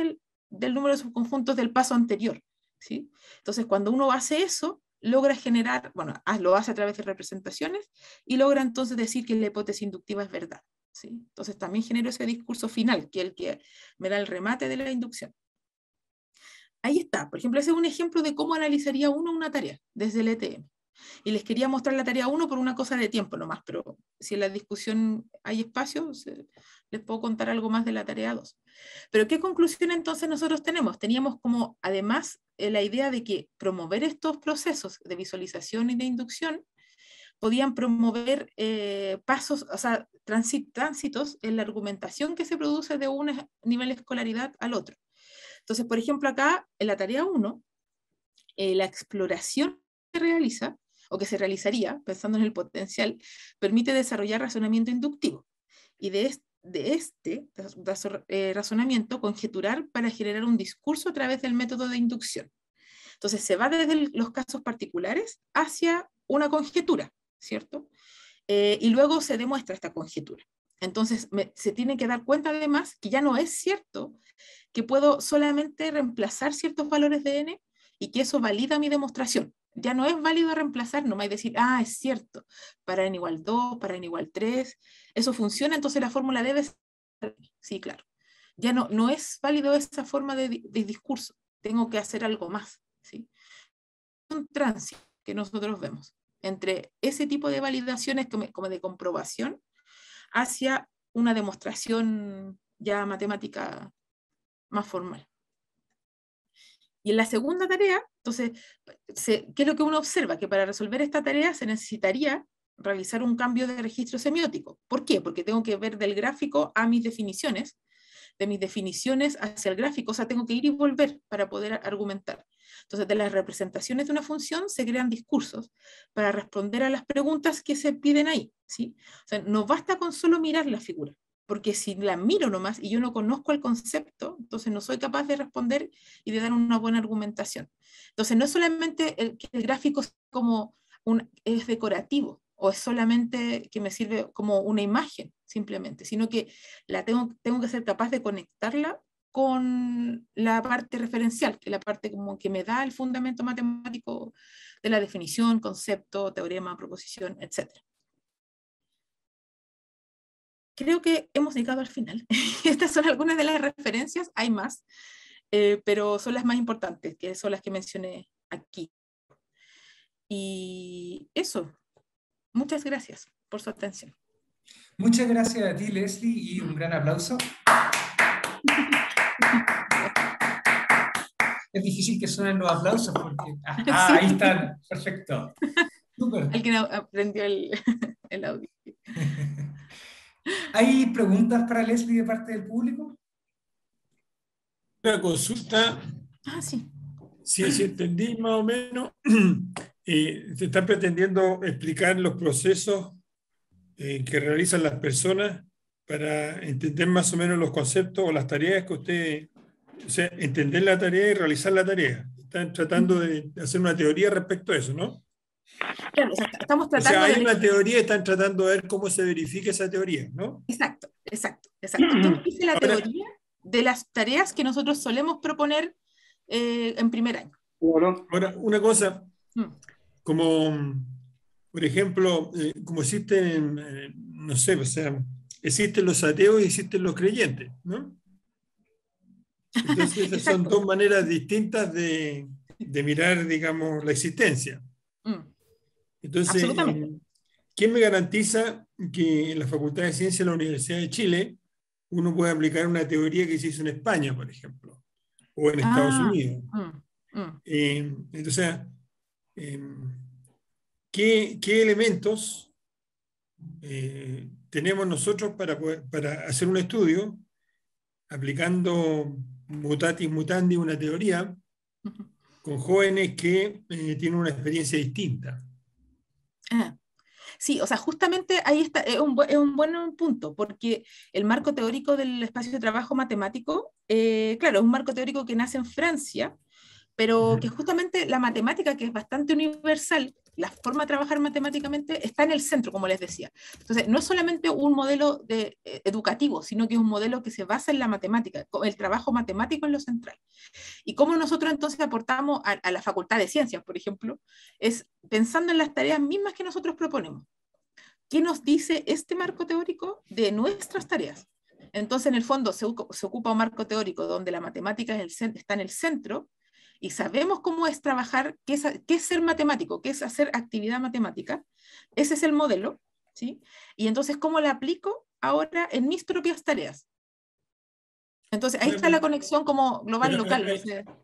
del, número de subconjuntos del paso anterior. ¿sí? Entonces, cuando uno hace eso, logra generar, bueno, ah, lo hace a través de representaciones y logra entonces decir que la hipótesis inductiva es verdad. ¿sí? Entonces, también genero ese discurso final, que es el que me da el remate de la inducción. Ahí está, por ejemplo, ese es un ejemplo de cómo analizaría uno una tarea desde el ETM. Y les quería mostrar la tarea 1 por una cosa de tiempo nomás, pero si en la discusión hay espacio, les puedo contar algo más de la tarea 2. Pero ¿qué conclusión entonces nosotros tenemos? Teníamos como además eh, la idea de que promover estos procesos de visualización y de inducción podían promover eh, pasos, o sea, tránsitos en la argumentación que se produce de un nivel de escolaridad al otro. Entonces, por ejemplo, acá en la tarea 1, eh, la exploración que realiza o que se realizaría, pensando en el potencial, permite desarrollar razonamiento inductivo y de este, de este eh, razonamiento conjeturar para generar un discurso a través del método de inducción. Entonces se va desde los casos particulares hacia una conjetura, ¿cierto? Eh, y luego se demuestra esta conjetura. Entonces se tiene que dar cuenta además que ya no es cierto que puedo solamente reemplazar ciertos valores de n y que eso valida mi demostración ya no es válido reemplazar nomás y decir, ah, es cierto, para n igual 2, para n igual 3, eso funciona, entonces la fórmula debe ser, sí, claro. Ya no, no es válido esa forma de, de discurso, tengo que hacer algo más, ¿sí? Un tránsito que nosotros vemos entre ese tipo de validaciones como de comprobación hacia una demostración ya matemática más formal. Y en la segunda tarea, entonces, se, ¿qué es lo que uno observa? Que para resolver esta tarea se necesitaría realizar un cambio de registro semiótico. ¿Por qué? Porque tengo que ver del gráfico a mis definiciones, de mis definiciones hacia el gráfico, o sea, tengo que ir y volver para poder argumentar. Entonces, de las representaciones de una función se crean discursos para responder a las preguntas que se piden ahí. ¿sí? O sea, no basta con solo mirar la figura, porque si la miro nomás y yo no conozco el concepto, entonces no soy capaz de responder y de dar una buena argumentación. Entonces no es solamente el, que el gráfico es como un, es decorativo o es solamente que me sirve como una imagen simplemente, sino que la tengo, tengo que ser capaz de conectarla con la parte referencial, que es la parte como que me da el fundamento matemático de la definición, concepto, teorema, proposición, etcétera creo que hemos llegado al final. Estas son algunas de las referencias, hay más, eh, pero son las más importantes, que son las que mencioné aquí. Y eso, muchas gracias por su atención. Muchas gracias a ti, Leslie, y un gran aplauso. es difícil que suenen los aplausos porque... Ah, ah, ahí están, perfecto. Super. Alguien aprendió el, el audio. ¿Hay preguntas para Leslie de parte del público? Una consulta. Ah, sí. Si, sí, entendí más o menos, eh, se están pretendiendo explicar los procesos eh, que realizan las personas para entender más o menos los conceptos o las tareas que usted, o sea, entender la tarea y realizar la tarea. Están tratando de hacer una teoría respecto a eso, ¿no? estamos tratando. hay una teoría, están tratando de ver cómo se verifica esa teoría, ¿no? Exacto, exacto, exacto. Entonces, dice la teoría de las tareas que nosotros solemos proponer eh, en primer año. Bueno. Ahora, una cosa, mm. como, por ejemplo, eh, como existen, eh, no sé, o sea, existen los ateos y existen los creyentes, ¿no? Entonces, esas son dos maneras distintas de, de mirar, digamos, la existencia. Entonces, ¿quién me garantiza que en la Facultad de Ciencias de la Universidad de Chile uno puede aplicar una teoría que se hizo en España, por ejemplo, o en Estados ah, Unidos? Mm, mm. Eh, entonces, eh, ¿qué, elementos eh, tenemos nosotros para, para hacer un estudio aplicando mutatis mutandi una teoría con jóvenes que tienen una experiencia distinta? Ah, sí, o sea, justamente ahí está, es un, es un, buen punto, porque el marco teórico del espacio de trabajo matemático, eh, claro, es un marco teórico que nace en Francia, pero que justamente la matemática, que es bastante universal, la forma de trabajar matemáticamente está en el centro, como les decía. Entonces, no es solamente un modelo eh, educativo, sino que es un modelo que se basa en la matemática, el trabajo matemático en lo central. Y cómo nosotros entonces aportamos a, la Facultad de Ciencias, por ejemplo, es pensando en las tareas mismas que nosotros proponemos. ¿Qué nos dice este marco teórico de nuestras tareas? Entonces, en el fondo, se, ocupa un marco teórico donde la matemática está en el centro, y sabemos cómo es trabajar, qué es, ser matemático, qué es hacer actividad matemática, ese es el modelo, ¿sí? Y entonces, ¿cómo la aplico ahora en mis propias tareas? Entonces, ahí está la conexión como global-local.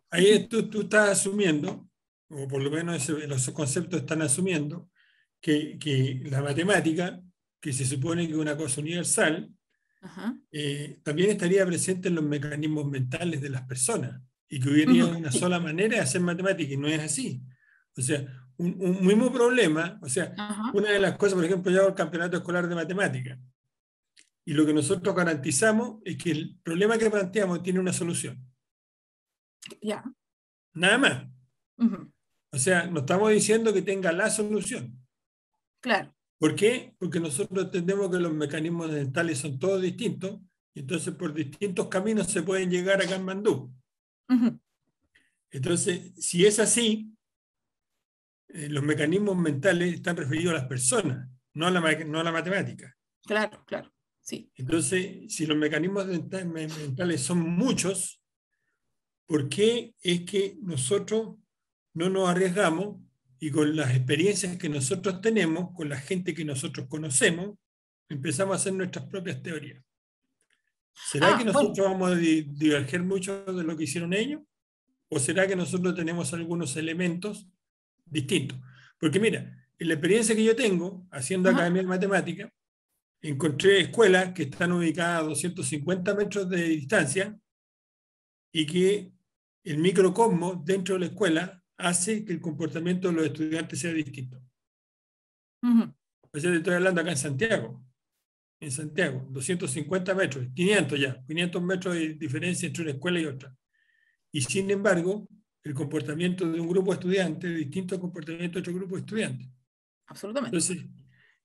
Ahí, tú, estás asumiendo, o por lo menos los conceptos están asumiendo, que, la matemática, que se supone que es una cosa universal, eh, también estaría presente en los mecanismos mentales de las personas y que hubiera una sola manera de hacer matemática y no es así. O sea, un, mismo problema, o sea, una de las cosas, por ejemplo, yo hago el campeonato escolar de matemática y lo que nosotros garantizamos es que el problema que planteamos tiene una solución. Ya. Nada más. O sea, no estamos diciendo que tenga la solución. Claro. ¿Por qué? Porque nosotros entendemos que los mecanismos dentales son todos distintos y entonces por distintos caminos se pueden llegar a Mandú entonces, si es así, eh, los mecanismos mentales están referidos a las personas, no a la, no a la matemática. Claro, claro. Sí. Entonces, si los mecanismos mentales son muchos, ¿por qué es que nosotros no nos arriesgamos y con las experiencias que nosotros tenemos, con la gente que nosotros conocemos, empezamos a hacer nuestras propias teorías? ¿Será ah, que nosotros vamos a diverger mucho de lo que hicieron ellos? ¿O será que nosotros tenemos algunos elementos distintos? Porque mira, en la experiencia que yo tengo haciendo academia de matemática, encontré escuelas que están ubicadas a 250 metros de distancia y que el microcosmo dentro de la escuela hace que el comportamiento de los estudiantes sea distinto. Por eso te estoy hablando acá en Santiago en Santiago, 250 metros, 500 ya, 500 metros de diferencia entre una escuela y otra. Y sin embargo, el comportamiento de un grupo de estudiantes es distinto al comportamiento de otro grupo de estudiantes. Absolutamente. Entonces,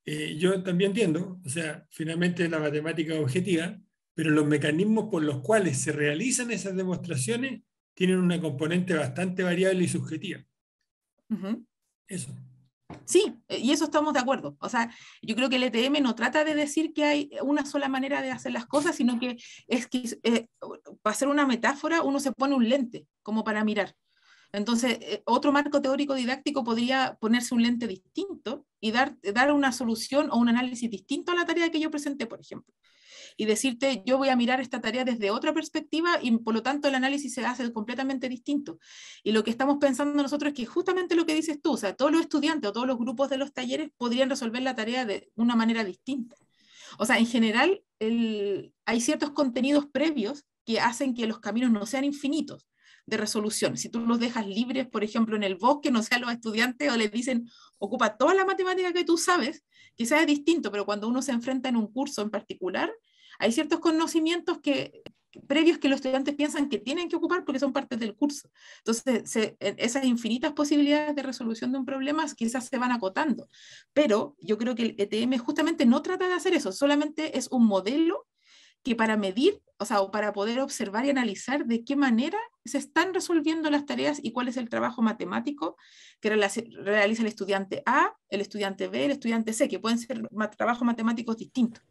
eh, yo también entiendo, o sea, finalmente la matemática es objetiva, pero los mecanismos por los cuales se realizan esas demostraciones tienen una componente bastante variable y subjetiva. Eso. Sí, eh, y eso estamos de acuerdo. O sea, yo creo que el ETM no trata de decir que hay una sola manera de hacer las cosas, sino que es que, eh, para hacer una metáfora, uno se pone un lente como para mirar. Entonces, eh, otro marco teórico didáctico podría ponerse un lente distinto y dar una solución o un análisis distinto a la tarea que yo presenté, por ejemplo y decirte, yo voy a mirar esta tarea desde otra perspectiva y por lo tanto el análisis se hace completamente distinto. Y lo que estamos pensando nosotros es que justamente lo que dices tú, o sea, todos los estudiantes o todos los grupos de los talleres podrían resolver la tarea de una manera distinta. O sea, en general hay ciertos contenidos previos que hacen que los caminos no sean infinitos de resolución. Si tú los dejas libres, por ejemplo, en el bosque, no sea los estudiantes o les dicen, ocupa toda la matemática que tú sabes, quizás es distinto, pero cuando uno se enfrenta en un curso en particular, hay ciertos conocimientos que previos que los estudiantes piensan que tienen que ocupar porque son parte del curso. Entonces, esas infinitas posibilidades de resolución de un problema quizás se van acotando, pero yo creo que el ETM justamente no trata de hacer eso, solamente es un modelo que para medir, o sea, para poder observar y analizar de qué manera se están resolviendo las tareas y cuál es el trabajo matemático que realiza el estudiante A, el estudiante B, el estudiante C, que pueden ser trabajos matemáticos distintos.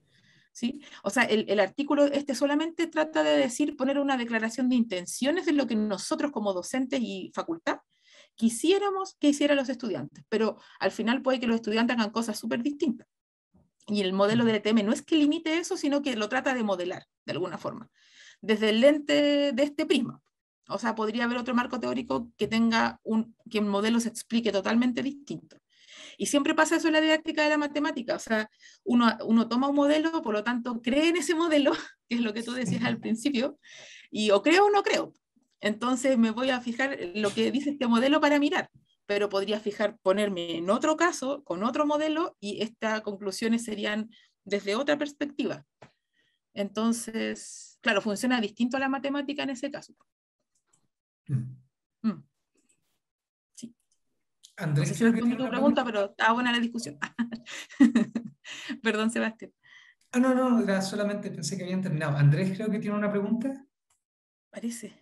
O sea, el, artículo este solamente trata de decir, poner una declaración de intenciones de lo que nosotros como docentes y facultad quisiéramos que hicieran los estudiantes, pero al final puede que los estudiantes hagan cosas súper distintas. Y el modelo del ETM no es que limite eso, sino que lo trata de modelar, de alguna forma, desde el lente de este prisma. O sea, podría haber otro marco teórico que tenga un, que el modelo se explique totalmente distinto. Y siempre pasa eso en la didáctica de la matemática, o sea, uno, toma un modelo, por lo tanto cree en ese modelo, que es lo que tú decías al principio, y o creo o no creo. Entonces me voy a fijar lo que dice este modelo para mirar, pero podría fijar, ponerme en otro caso, con otro modelo, y estas conclusiones serían desde otra perspectiva. Entonces, claro, funciona distinto a la matemática en ese caso. Mm. Andrés, no sé si respondí pregunta, pero está buena la discusión. Perdón, Sebastián. Ah, no, no, solamente pensé que habían terminado. Andrés creo que tiene una pregunta. Parece.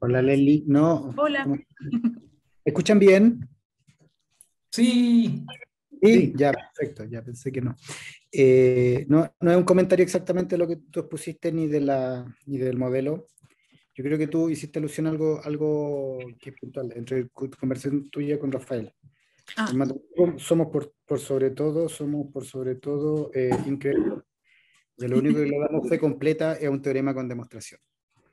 Hola, Leli. No. Hola. escuchan bien? Sí. Sí, ya, perfecto, ya pensé que eh, no. no. es un comentario exactamente lo que tú expusiste ni, de la, ni del modelo, yo creo que tú hiciste alusión a algo, algo que es puntual, entre conversación tuya con Rafael. Ah. Somos por, por, sobre todo, somos por sobre todo eh, increíbles. De lo único que le damos fe completa es un teorema con demostración.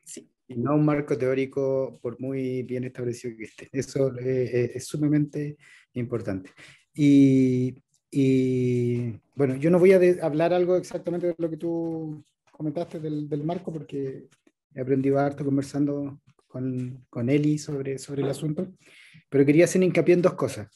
Sí. Y no un marco teórico, por muy bien establecido que esté. Eso eh, eh, es sumamente importante. Y, y, bueno, yo no voy a hablar algo exactamente de lo que tú comentaste del, del marco, porque he aprendido harto conversando con, con Eli sobre, sobre el asunto, pero quería hacer hincapié en dos cosas.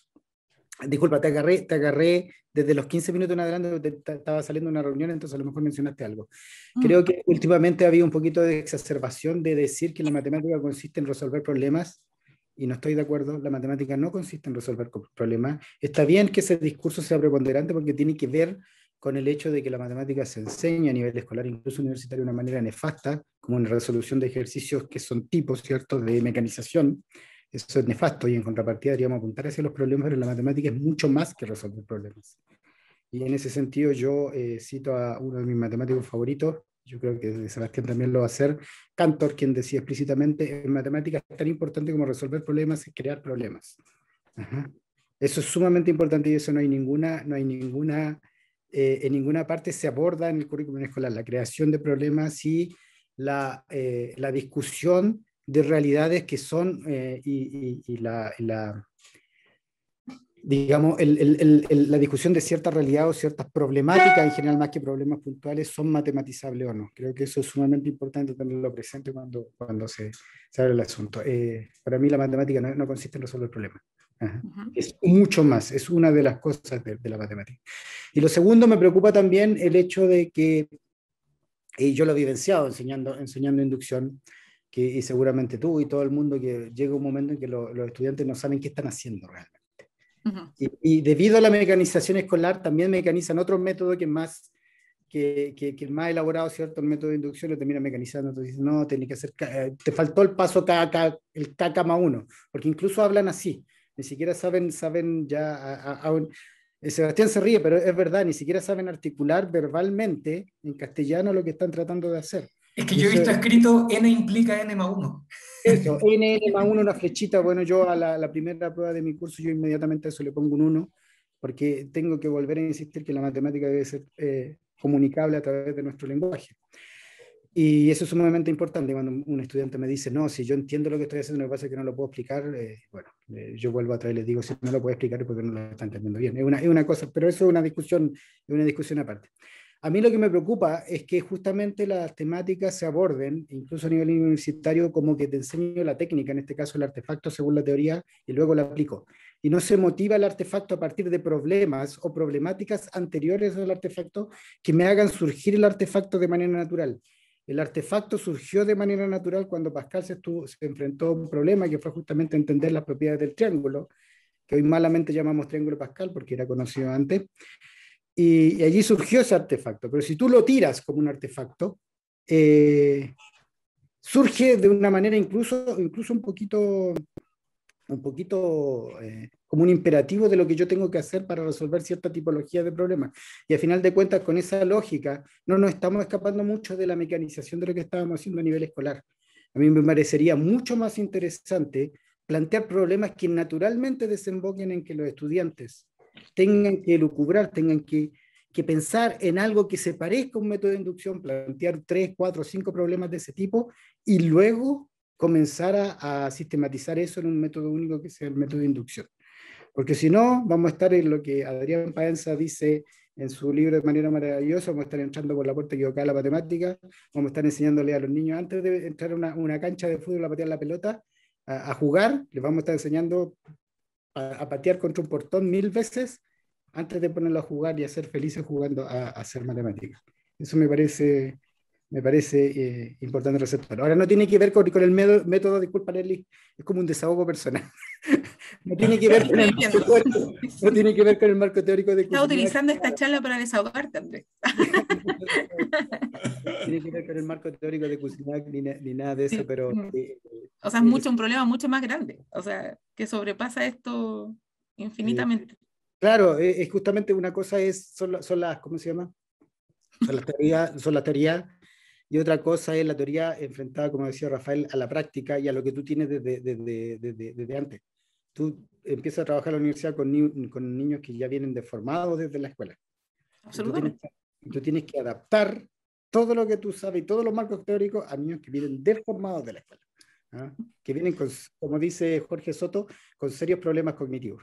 Disculpa, te agarré, te agarré desde los 15 minutos en adelante, estaba saliendo una reunión, entonces a lo mejor mencionaste algo. Mm. Creo que últimamente ha habido un poquito de exacerbación de decir que la matemática consiste en resolver problemas y no estoy de acuerdo, la matemática no consiste en resolver problemas. Está bien que ese discurso sea preponderante porque tiene que ver con el hecho de que la matemática se enseña a nivel escolar, incluso universitario, de una manera nefasta, como una resolución de ejercicios que son tipos, ¿cierto?, de mecanización, eso es nefasto y en contrapartida deberíamos apuntar hacia los problemas, pero la matemática es mucho más que resolver problemas. Y en ese sentido yo eh, cito a uno de mis matemáticos favoritos, yo creo que Sebastián también lo va a hacer, Cantor, quien decía explícitamente, en matemáticas tan importante como resolver problemas es crear problemas. Eso es sumamente importante y eso no hay ninguna, no hay ninguna, eh, en ninguna parte se aborda en el currículum escolar, la creación de problemas y eh, la, discusión de realidades que son eh, y, la, digamos, la discusión de ciertas realidades o ciertas problemáticas en general, más que problemas puntuales, son matematizables o no. Creo que eso es sumamente importante tenerlo presente cuando, cuando se, se abre el asunto. Eh, para mí la matemática no, consiste en resolver problemas. Es mucho más, es una de las cosas de, la matemática. Y lo segundo, me preocupa también el hecho de que y yo lo he vivenciado enseñando, enseñando inducción, que, y seguramente tú y todo el mundo, que llega un momento en que los estudiantes no saben qué están haciendo realmente. y, debido a la mecanización escolar, también mecanizan otros métodos que más, que, que, más elaborado, ¿cierto? El método de inducción lo termina mecanizando. Entonces dicen, no, tenés que hacer, eh, te faltó el paso K, K el K, K uno, porque incluso hablan así, ni siquiera saben, saben ya, aún a, eh, Sebastián se ríe, pero es verdad, ni siquiera saben articular verbalmente en castellano lo que están tratando de hacer. Es que yo he visto escrito N implica N más 1. N, N más 1, una flechita. Bueno, yo a la, primera prueba de mi curso, yo inmediatamente a eso le pongo un 1, porque tengo que volver a insistir que la matemática debe ser eh, comunicable a través de nuestro lenguaje. Y eso es sumamente importante. Cuando un estudiante me dice, no, si yo entiendo lo que estoy haciendo, lo que pasa es que no lo puedo explicar, eh, bueno, eh, yo vuelvo atrás y les digo, si no lo puedo explicar es porque no lo está entendiendo bien. Es una, es una cosa, pero eso es una discusión, es una discusión aparte. A mí lo que me preocupa es que justamente las temáticas se aborden, incluso a nivel universitario, como que te enseño la técnica, en este caso el artefacto según la teoría, y luego la aplico. Y no se motiva el artefacto a partir de problemas o problemáticas anteriores al artefacto que me hagan surgir el artefacto de manera natural. El artefacto surgió de manera natural cuando Pascal se, se enfrentó a un problema que fue justamente entender las propiedades del triángulo, que hoy malamente llamamos triángulo Pascal porque era conocido antes. Y, allí surgió ese artefacto. Pero si tú lo tiras como un artefacto, eh, surge de una manera incluso, incluso un poquito un poquito eh, como un imperativo de lo que yo tengo que hacer para resolver cierta tipología de problemas. Y al final de cuentas, con esa lógica, no nos estamos escapando mucho de la mecanización de lo que estábamos haciendo a nivel escolar. A mí me parecería mucho más interesante plantear problemas que naturalmente desemboquen en que los estudiantes tengan que lucubrar, tengan que, que pensar en algo que se parezca a un método de inducción, plantear tres, cuatro, cinco problemas de ese tipo y luego comenzara a, sistematizar eso en un método único que sea el método de inducción. Porque si no, vamos a estar en lo que Adrián Paenza dice en su libro de manera maravillosa, vamos a estar entrando por la puerta equivocada a la matemática, vamos a estar enseñándole a los niños antes de entrar a una, cancha de fútbol a patear la pelota, a, jugar, les vamos a estar enseñando a, a, patear contra un portón mil veces antes de ponerlo a jugar y a ser felices jugando a, hacer matemática. Eso me parece me parece eh, importante receptor. Ahora no tiene que ver con, con el método, disculpa Nelly, es como un desahogo personal. no, tiene que ver con el marco teórico, no tiene que ver con el marco teórico de... Está utilizando esta charla para desahogarte, Andrés. tiene que ver con el marco teórico de Kuznak ni, nada de eso, pero... Eh, mm. eh, o sea, es mucho, un problema mucho más grande, o sea, que sobrepasa esto infinitamente. claro, es justamente una cosa es, son, las, ¿cómo se llama? Son son las teorías y otra cosa es la teoría enfrentada, como decía Rafael, a la práctica y a lo que tú tienes desde, desde, desde, antes. Tú empiezas a trabajar en la universidad con, niños que ya vienen deformados desde la escuela. Absolutamente. Tú tienes, que adaptar todo lo que tú sabes y todos los marcos teóricos a niños que vienen deformados de la escuela. ¿ah? Que vienen, con, como dice Jorge Soto, con serios problemas cognitivos.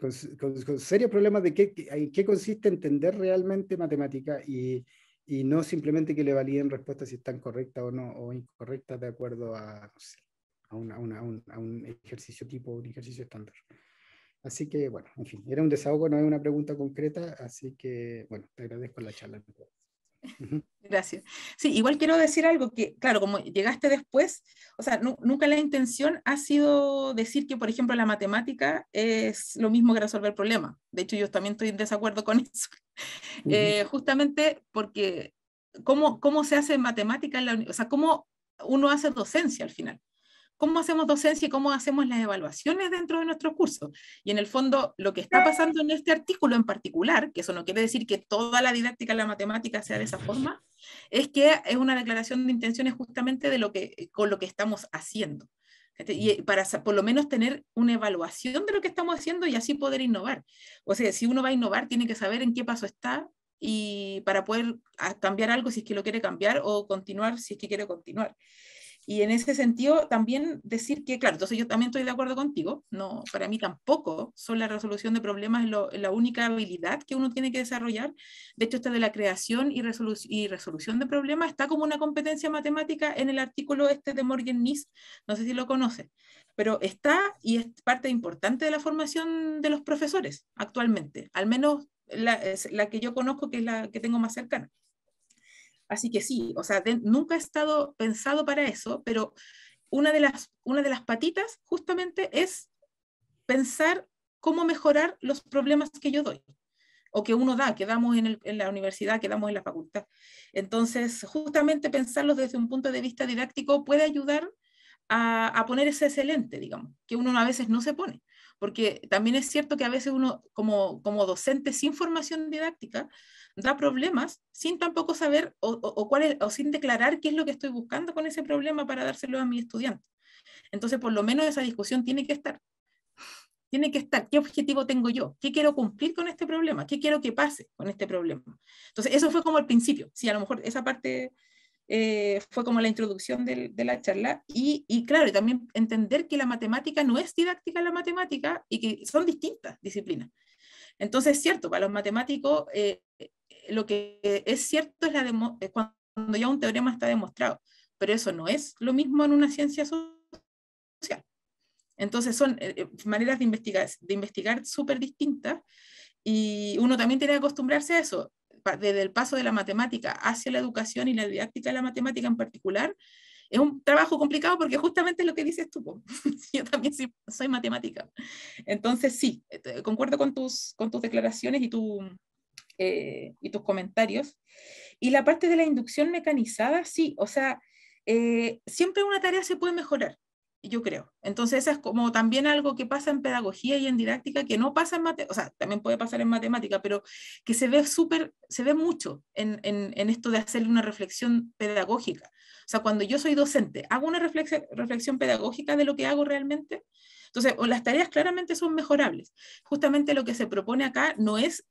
con, serios problemas de qué, qué consiste entender realmente matemática y, y no simplemente que le validen respuestas si están correctas o no, o incorrectas de acuerdo a, no sé, a, un, a, un, ejercicio tipo, un ejercicio estándar. Así que, bueno, en fin, era un desahogo, no es una pregunta concreta, así que, bueno, te agradezco la charla. Gracias. Sí, igual quiero decir algo que, claro, como llegaste después, o sea, nunca la intención ha sido decir que, por ejemplo, la matemática es lo mismo que resolver problemas. De hecho, yo también estoy en desacuerdo con eso. Eh, justamente porque, ¿cómo, ¿cómo se hace matemática en la O sea, ¿cómo uno hace docencia al final? cómo hacemos docencia y cómo hacemos las evaluaciones dentro de nuestros cursos. Y en el fondo, lo que está pasando en este artículo en particular, que eso no quiere decir que toda la didáctica de la matemática sea de esa forma, es que es una declaración de intenciones justamente de lo que, con lo que estamos haciendo. Y para por lo menos tener una evaluación de lo que estamos haciendo y así poder innovar. O sea, si uno va a innovar, tiene que saber en qué paso está y para poder ah, cambiar algo si es que lo quiere cambiar o continuar si es que quiere continuar. Y en ese sentido, también decir que, claro, entonces yo también estoy de acuerdo contigo, no, para mí tampoco son la resolución de problemas es la única habilidad que uno tiene que desarrollar. De hecho, esta de la creación y, y resolución de problemas está como una competencia matemática en el artículo este de Morgan Nis no sé si lo conoce pero está y es parte importante de la formación de los profesores actualmente, al menos la, la que yo conozco, que es la que tengo más cercana. Así que sí, o sea, nunca he estado pensado para eso, pero una de, las, una de las patitas justamente es pensar cómo mejorar los problemas que yo doy o que uno da, que damos en, la universidad, que damos en la facultad. Entonces, justamente pensarlos desde un punto de vista didáctico puede ayudar a, a poner ese excelente, digamos, que uno a veces no se pone porque también es cierto que a veces uno como, como docente sin formación didáctica da problemas sin tampoco saber o, cuál o sin declarar qué es lo que estoy buscando con ese problema para dárselo a mi estudiante. Entonces, por lo menos esa discusión tiene que estar. Tiene que estar, ¿qué objetivo tengo yo? ¿Qué quiero cumplir con este problema? ¿Qué quiero que pase con este problema? Entonces, eso fue como el principio. Sí, a lo mejor esa parte eh, fue como la introducción de la charla. Y, y, claro, también entender que la matemática no es didáctica la matemática y que son distintas disciplinas. Entonces, es cierto, para los matemáticos eh, eh, lo que es cierto es la cuando ya un teorema está demostrado, pero eso no es lo mismo en una ciencia social. Entonces, son maneras de investigar, de investigar súper distintas y uno también tiene que acostumbrarse a eso desde el paso de la matemática hacia la educación y la didáctica de la matemática en particular, es un trabajo complicado porque justamente es lo que dices tú. Yo también soy matemática. Entonces, sí, eh, concuerdo con tus, con tus declaraciones y, tu, eh, y tus comentarios. Y la parte de la inducción mecanizada, sí, o sea, eh, siempre una tarea se puede mejorar yo creo. Entonces, eso es como también algo que pasa en pedagogía y en didáctica, que no pasa en matemática, o sea, también puede pasar en matemática, pero que se ve súper, se ve mucho en, esto de hacer una reflexión pedagógica. O sea, cuando yo soy docente, hago una reflexión, pedagógica de lo que hago realmente. Entonces, o las tareas claramente son mejorables. Justamente lo que se propone acá no es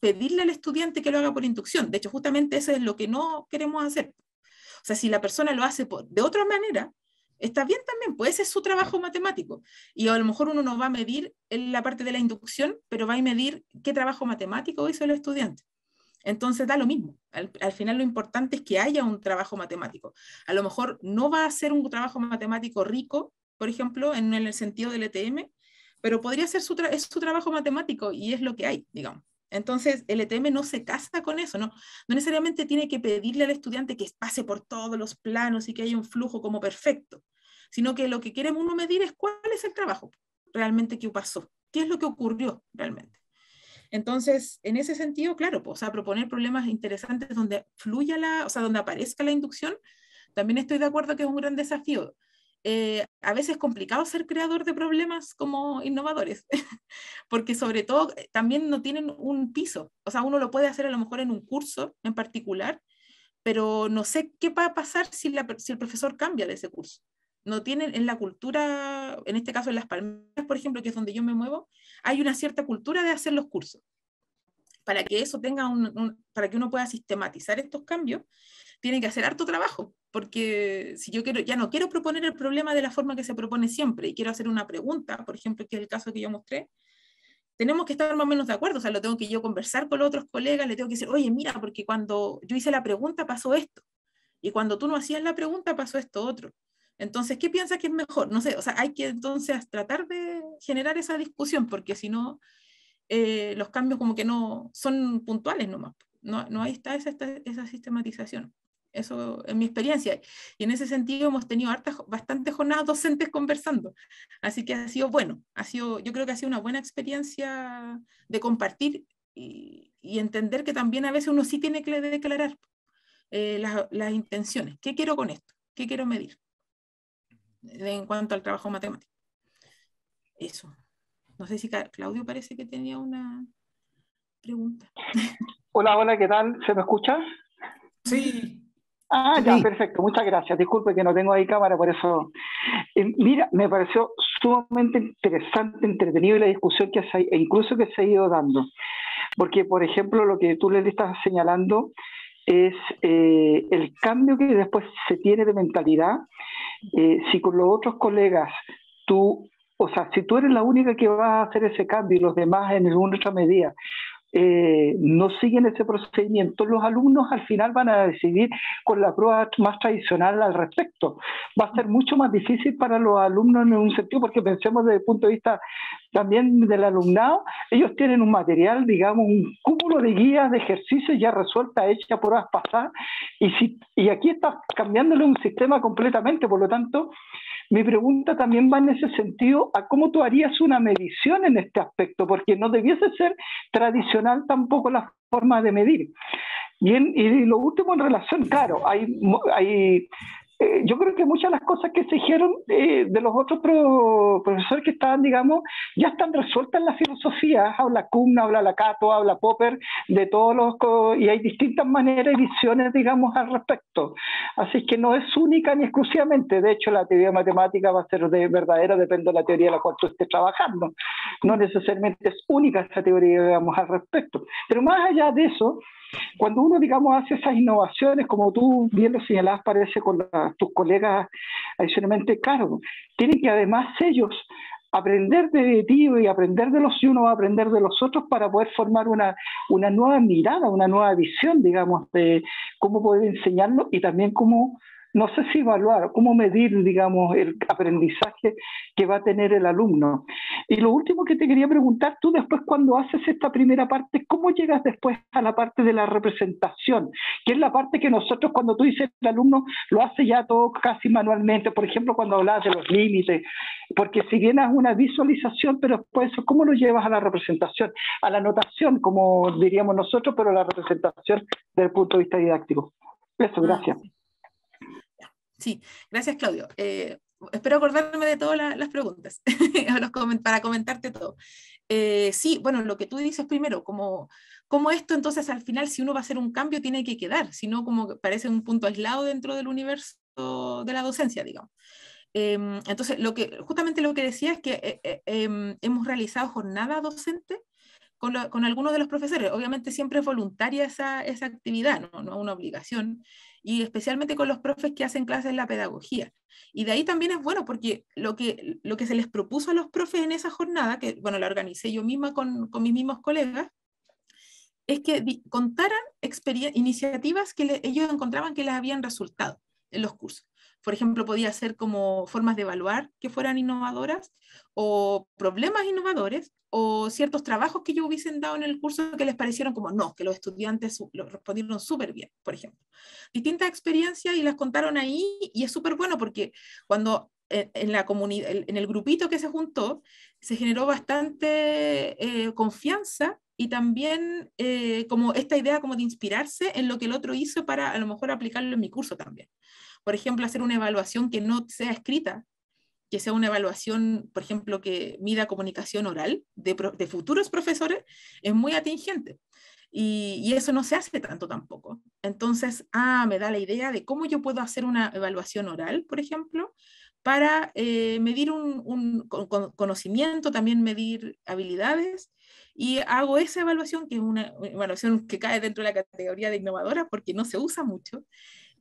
pedirle al estudiante que lo haga por inducción. De hecho, justamente eso es lo que no queremos hacer. O sea, si la persona lo hace por, de otra manera, Está bien también, pues, ese es su trabajo matemático. Y a lo mejor uno no va a medir en la parte de la inducción, pero va a medir qué trabajo matemático hizo el estudiante. Entonces da lo mismo. Al, final lo importante es que haya un trabajo matemático. A lo mejor no va a ser un trabajo matemático rico, por ejemplo, en, el sentido del ETM, pero podría ser su, su trabajo matemático y es lo que hay, digamos. Entonces, el ETM no se casa con eso, ¿no? No necesariamente tiene que pedirle al estudiante que pase por todos los planos y que haya un flujo como perfecto, sino que lo que quiere uno medir es cuál es el trabajo realmente que pasó, qué es lo que ocurrió realmente. Entonces, en ese sentido, claro, pues, o sea, proponer problemas interesantes donde fluya la, o sea, donde aparezca la inducción, también estoy de acuerdo que es un gran desafío. Eh, a veces es complicado ser creador de problemas como innovadores, porque sobre todo eh, también no tienen un piso, o sea, uno lo puede hacer a lo mejor en un curso en particular, pero no sé qué va a pasar si, si el profesor cambia de ese curso no tienen en la cultura, en este caso en Las Palmeras, por ejemplo, que es donde yo me muevo, hay una cierta cultura de hacer los cursos. Para que eso tenga un, para que uno pueda sistematizar estos cambios, tiene que hacer harto trabajo, porque si yo quiero, ya no quiero proponer el problema de la forma que se propone siempre y quiero hacer una pregunta, por ejemplo, que es el caso que yo mostré, tenemos que estar más o menos de acuerdo, o sea, lo tengo que yo conversar con los otros colegas, le tengo que decir, oye, mira, porque cuando yo hice la pregunta pasó esto, y cuando tú no hacías la pregunta pasó esto otro. Entonces, ¿qué piensa que es mejor? No sé, o sea, hay que entonces tratar de generar esa discusión, porque si no, eh, los cambios como que no son puntuales nomás. No, no ahí está esa, esa sistematización. Eso en mi experiencia. Y en ese sentido hemos tenido hartas, bastantes jornadas docentes conversando. Así que ha sido bueno. Ha sido, yo creo que ha sido una buena experiencia de compartir y, entender que también a veces uno sí tiene que declarar eh, las intenciones. ¿Qué quiero con esto? ¿Qué quiero medir? en cuanto al trabajo matemático. Eso. No sé si Claudio parece que tenía una pregunta. Hola, hola, ¿qué tal? ¿Se me escucha? Sí. Ah, ya, perfecto, muchas gracias. Disculpe que no tengo ahí cámara, por eso. Eh, mira, me pareció sumamente interesante, entretenido la discusión que se, e incluso que se ha ido dando. Porque, por ejemplo, lo que tú le estás señalando es eh, el cambio que después se tiene de mentalidad. Eh, si con los otros colegas tú, o sea, si tú eres la única que va a hacer ese cambio y los demás en alguna otra medida eh, no siguen ese procedimiento, los alumnos al final van a decidir con la prueba más tradicional al respecto. Va a ser mucho más difícil para los alumnos en un sentido, porque pensemos desde el punto de vista también del alumnado, ellos tienen un material, digamos, un cúmulo de guías de ejercicios ya resueltas hechas pruebas pasadas, y, si, aquí estás cambiándole un sistema completamente, por lo tanto, mi pregunta también va en ese sentido a cómo tú harías una medición en este aspecto, porque no debiese ser tradicional tampoco la forma de medir. Y, lo último en relación, claro, hay, hay eh, yo creo que muchas de las cosas que se dijeron eh, de los otros profesores que estaban, digamos, ya están resueltas en la filosofía. Habla Kuhn, habla Lacato, habla Popper, de todos los. y hay distintas maneras y visiones, digamos, al respecto. Así que no es única ni exclusivamente. De hecho, la teoría matemática va a ser de verdadera, depende de la teoría en la cual tú estés trabajando. No necesariamente es única esa teoría, digamos, al respecto. Pero más allá de eso, cuando uno, digamos, hace esas innovaciones, como tú bien lo señalabas, parece con tus colegas adicionalmente, claro, tienen que además ellos aprender de ti y aprender de los y uno va a aprender de los otros para poder formar una, una nueva mirada, una nueva visión, digamos, de cómo poder enseñarlo y también cómo no sé si evaluar cómo medir, digamos, el aprendizaje que va a tener el alumno. Y lo último que te quería preguntar, tú después cuando haces esta primera parte, ¿cómo llegas después a la parte de la representación? Que es la parte que nosotros cuando tú dices el alumno lo hace ya todo casi manualmente, por ejemplo, cuando hablas de los límites, porque si bien una visualización, pero después ¿cómo lo llevas a la representación? A la notación, como diríamos nosotros, pero la representación desde el punto de vista didáctico. Eso, gracias. Sí, gracias Claudio. Eh, espero acordarme de todas las preguntas para comentarte todo. Eh, sí, bueno, lo que tú dices primero, como, como esto entonces al final si uno va a hacer un cambio tiene que quedar, si no como parece un punto aislado dentro del universo de la docencia, digamos. Em, entonces, lo que, justamente lo que decía es que eh, em, hemos realizado jornada docente con, con, algunos de los profesores. Obviamente siempre es voluntaria esa, esa actividad, no, no es una obligación y especialmente con los profes que hacen clases en la pedagogía. Y de ahí también es bueno porque lo que, lo que se les propuso a los profes en esa jornada, que bueno, la organicé yo misma con, mis mismos colegas, es que contaran iniciativas que ellos encontraban que les habían resultado en los cursos. Por ejemplo, podía ser como formas de evaluar que fueran innovadoras o problemas innovadores o ciertos trabajos que yo hubiesen dado en el curso que les parecieron como no, que los estudiantes lo respondieron súper bien, por ejemplo. Distintas experiencias y las contaron ahí y es súper bueno porque cuando eh, en, la comunidad, en el grupito que se juntó, se generó bastante eh, confianza y también eh, como esta idea como de inspirarse en lo que el otro hizo para a lo mejor aplicarlo en mi curso también por ejemplo, hacer una evaluación que no sea escrita, que sea una evaluación, por ejemplo, que mida comunicación oral de, futuros profesores, es muy atingente. Y, eso no se hace tanto tampoco. Entonces, ah, me da la idea de cómo yo puedo hacer una evaluación oral, por ejemplo, para eh, medir un, conocimiento, también medir habilidades. Y hago esa evaluación, que es una evaluación que cae dentro de la categoría de innovadora porque no se usa mucho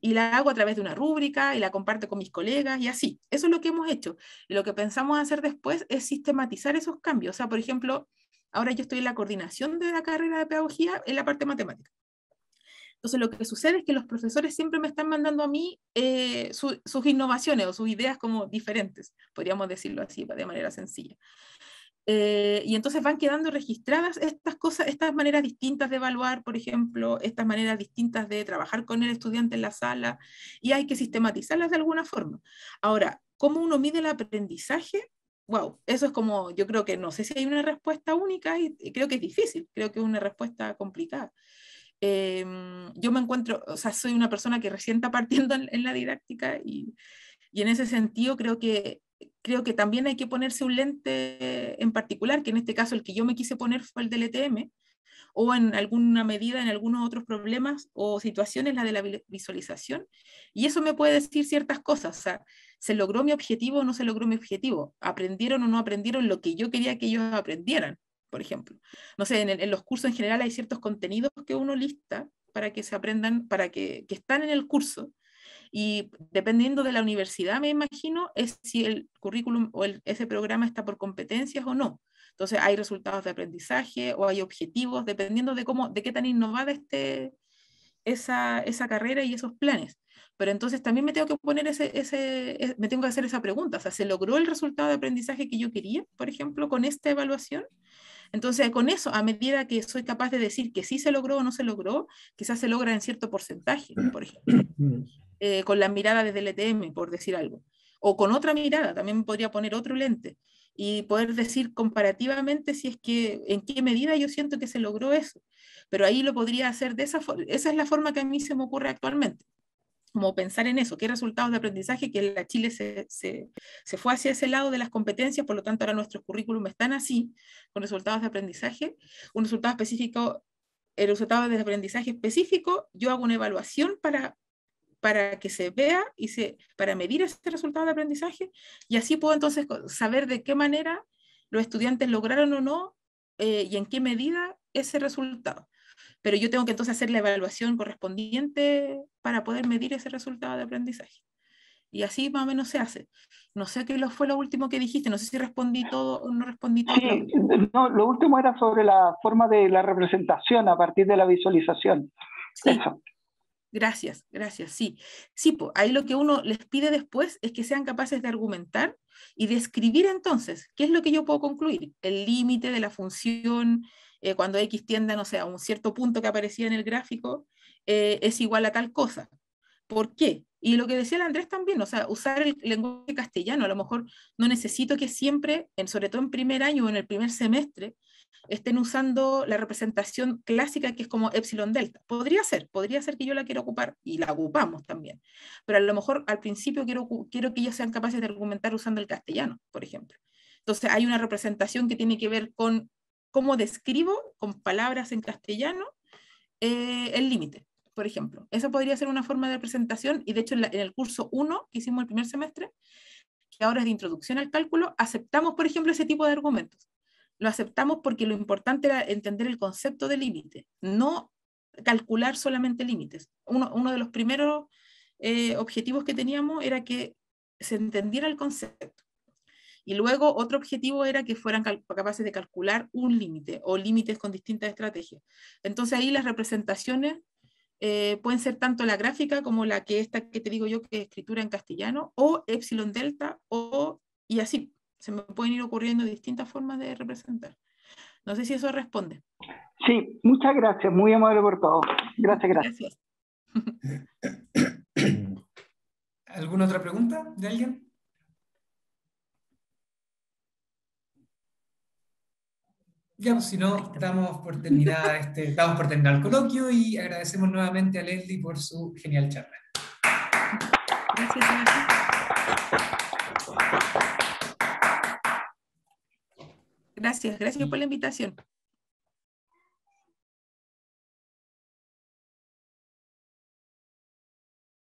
y la hago a través de una rúbrica y la comparto con mis colegas y así. Eso es lo que hemos hecho. Y lo que pensamos hacer después es sistematizar esos cambios. O sea, por ejemplo, ahora yo estoy en la coordinación de la carrera de pedagogía en la parte matemática. Entonces lo que sucede es que los profesores siempre me están mandando a mí eh, sus innovaciones o sus ideas como diferentes, podríamos decirlo así, de manera sencilla. Eh, y entonces van quedando registradas estas cosas, estas maneras distintas de evaluar, por ejemplo, estas maneras distintas de trabajar con el estudiante en la sala, y hay que sistematizarlas de alguna forma. Ahora, ¿cómo uno mide el aprendizaje? Wow, eso es como, yo creo que no sé si hay una respuesta única y creo que es difícil, creo que es una respuesta complicada. Em, yo me encuentro, o sea, soy una persona que recién está partiendo en, la didáctica y, y en ese sentido creo que creo que también hay que ponerse un lente en particular, que en este caso el que yo me quise poner fue el del ETM, o en alguna medida en algunos otros problemas o situaciones, la de la visualización. Y eso me puede decir ciertas cosas, o sea, ¿se logró mi objetivo o no se logró mi objetivo? ¿Aprendieron o no aprendieron lo que yo quería que ellos aprendieran? Por ejemplo, no sé, en, en los cursos en general hay ciertos contenidos que uno lista para que se aprendan, para que, que están en el curso, y dependiendo de la universidad, me imagino, es si el currículum o el, ese programa está por competencias o no. Entonces hay resultados de aprendizaje o hay objetivos, dependiendo de cómo, de qué tan innovada esté esa, esa carrera y esos planes. Pero entonces también me tengo que poner ese, e, me tengo que hacer esa pregunta. O sea, ¿se logró el resultado de aprendizaje que yo quería, por ejemplo, con esta evaluación? Entonces, con eso, a medida que soy capaz de decir que sí se logró o no se logró, quizás se logra en cierto porcentaje, mm. por ejemplo, eh, con la mirada desde el ETM, por decir algo, o con otra mirada, también podría poner otro lente y poder decir comparativamente si es que en qué medida yo siento que se logró eso. Pero ahí lo podría hacer de esa forma. Esa es la forma que a mí se me ocurre actualmente como pensar en eso, qué resultados de aprendizaje, que la Chile se, fue hacia ese lado de las competencias, por lo tanto ahora nuestros currículum están así, con resultados de aprendizaje, un resultado específico, el resultado de aprendizaje específico, yo hago una evaluación para, para que se vea y se, para medir ese resultado de aprendizaje, y así puedo entonces saber de qué manera los estudiantes lograron o no eh, y en qué medida ese resultado pero yo tengo que entonces hacer la evaluación correspondiente para poder medir ese resultado de aprendizaje. Y así más o menos se hace. No sé qué fue lo último que dijiste, no sé si respondí todo o no respondí todo. no, lo último era sobre la forma de la representación a partir de la visualización. Sí. Gracias, gracias, sí. Sí, ahí lo que uno les pide después es que sean capaces de argumentar y describir entonces qué es lo que yo puedo concluir, el límite de la función, eh, cuando X tienda no sé, a un cierto punto que aparecía en el gráfico, eh, es igual a tal cosa. ¿Por qué? Y lo que decía el Andrés también, o sea, usar el lenguaje castellano, a lo mejor no necesito que siempre, en, sobre todo en primer año o en el primer semestre, estén usando la representación clásica que es como epsilon delta. Podría ser, podría ser que yo la quiera ocupar y la ocupamos también, pero a lo mejor al principio quiero, quiero que ellos sean capaces de argumentar usando el castellano, por ejemplo. Entonces hay una representación que tiene que ver con cómo describo con palabras en castellano eh, el límite, por ejemplo. Esa podría ser una forma de presentación y de hecho en, el curso 1 que hicimos el primer semestre, que ahora es de introducción al cálculo, aceptamos, por ejemplo, ese tipo de argumentos. Lo aceptamos porque lo importante era entender el concepto de límite, no calcular solamente límites. Uno, de los primeros eh, objetivos que teníamos era que se entendiera el concepto. Y luego otro objetivo era que fueran capaces de calcular un límite o límites con distintas estrategias. Entonces ahí las representaciones eh, pueden ser tanto la gráfica como la que esta que te digo yo que es escritura en castellano o epsilon delta o y así. Se me pueden ir ocurriendo distintas formas de representar. No sé si eso responde. Sí, muchas gracias, muy amable por todo. Gracias, gracias. gracias. ¿Alguna otra pregunta de alguien? Ya, si no, este, damos por, terminar por el coloquio y agradecemos nuevamente a Leslie por su genial charla. Gracias. Gracias, gracias por la invitación.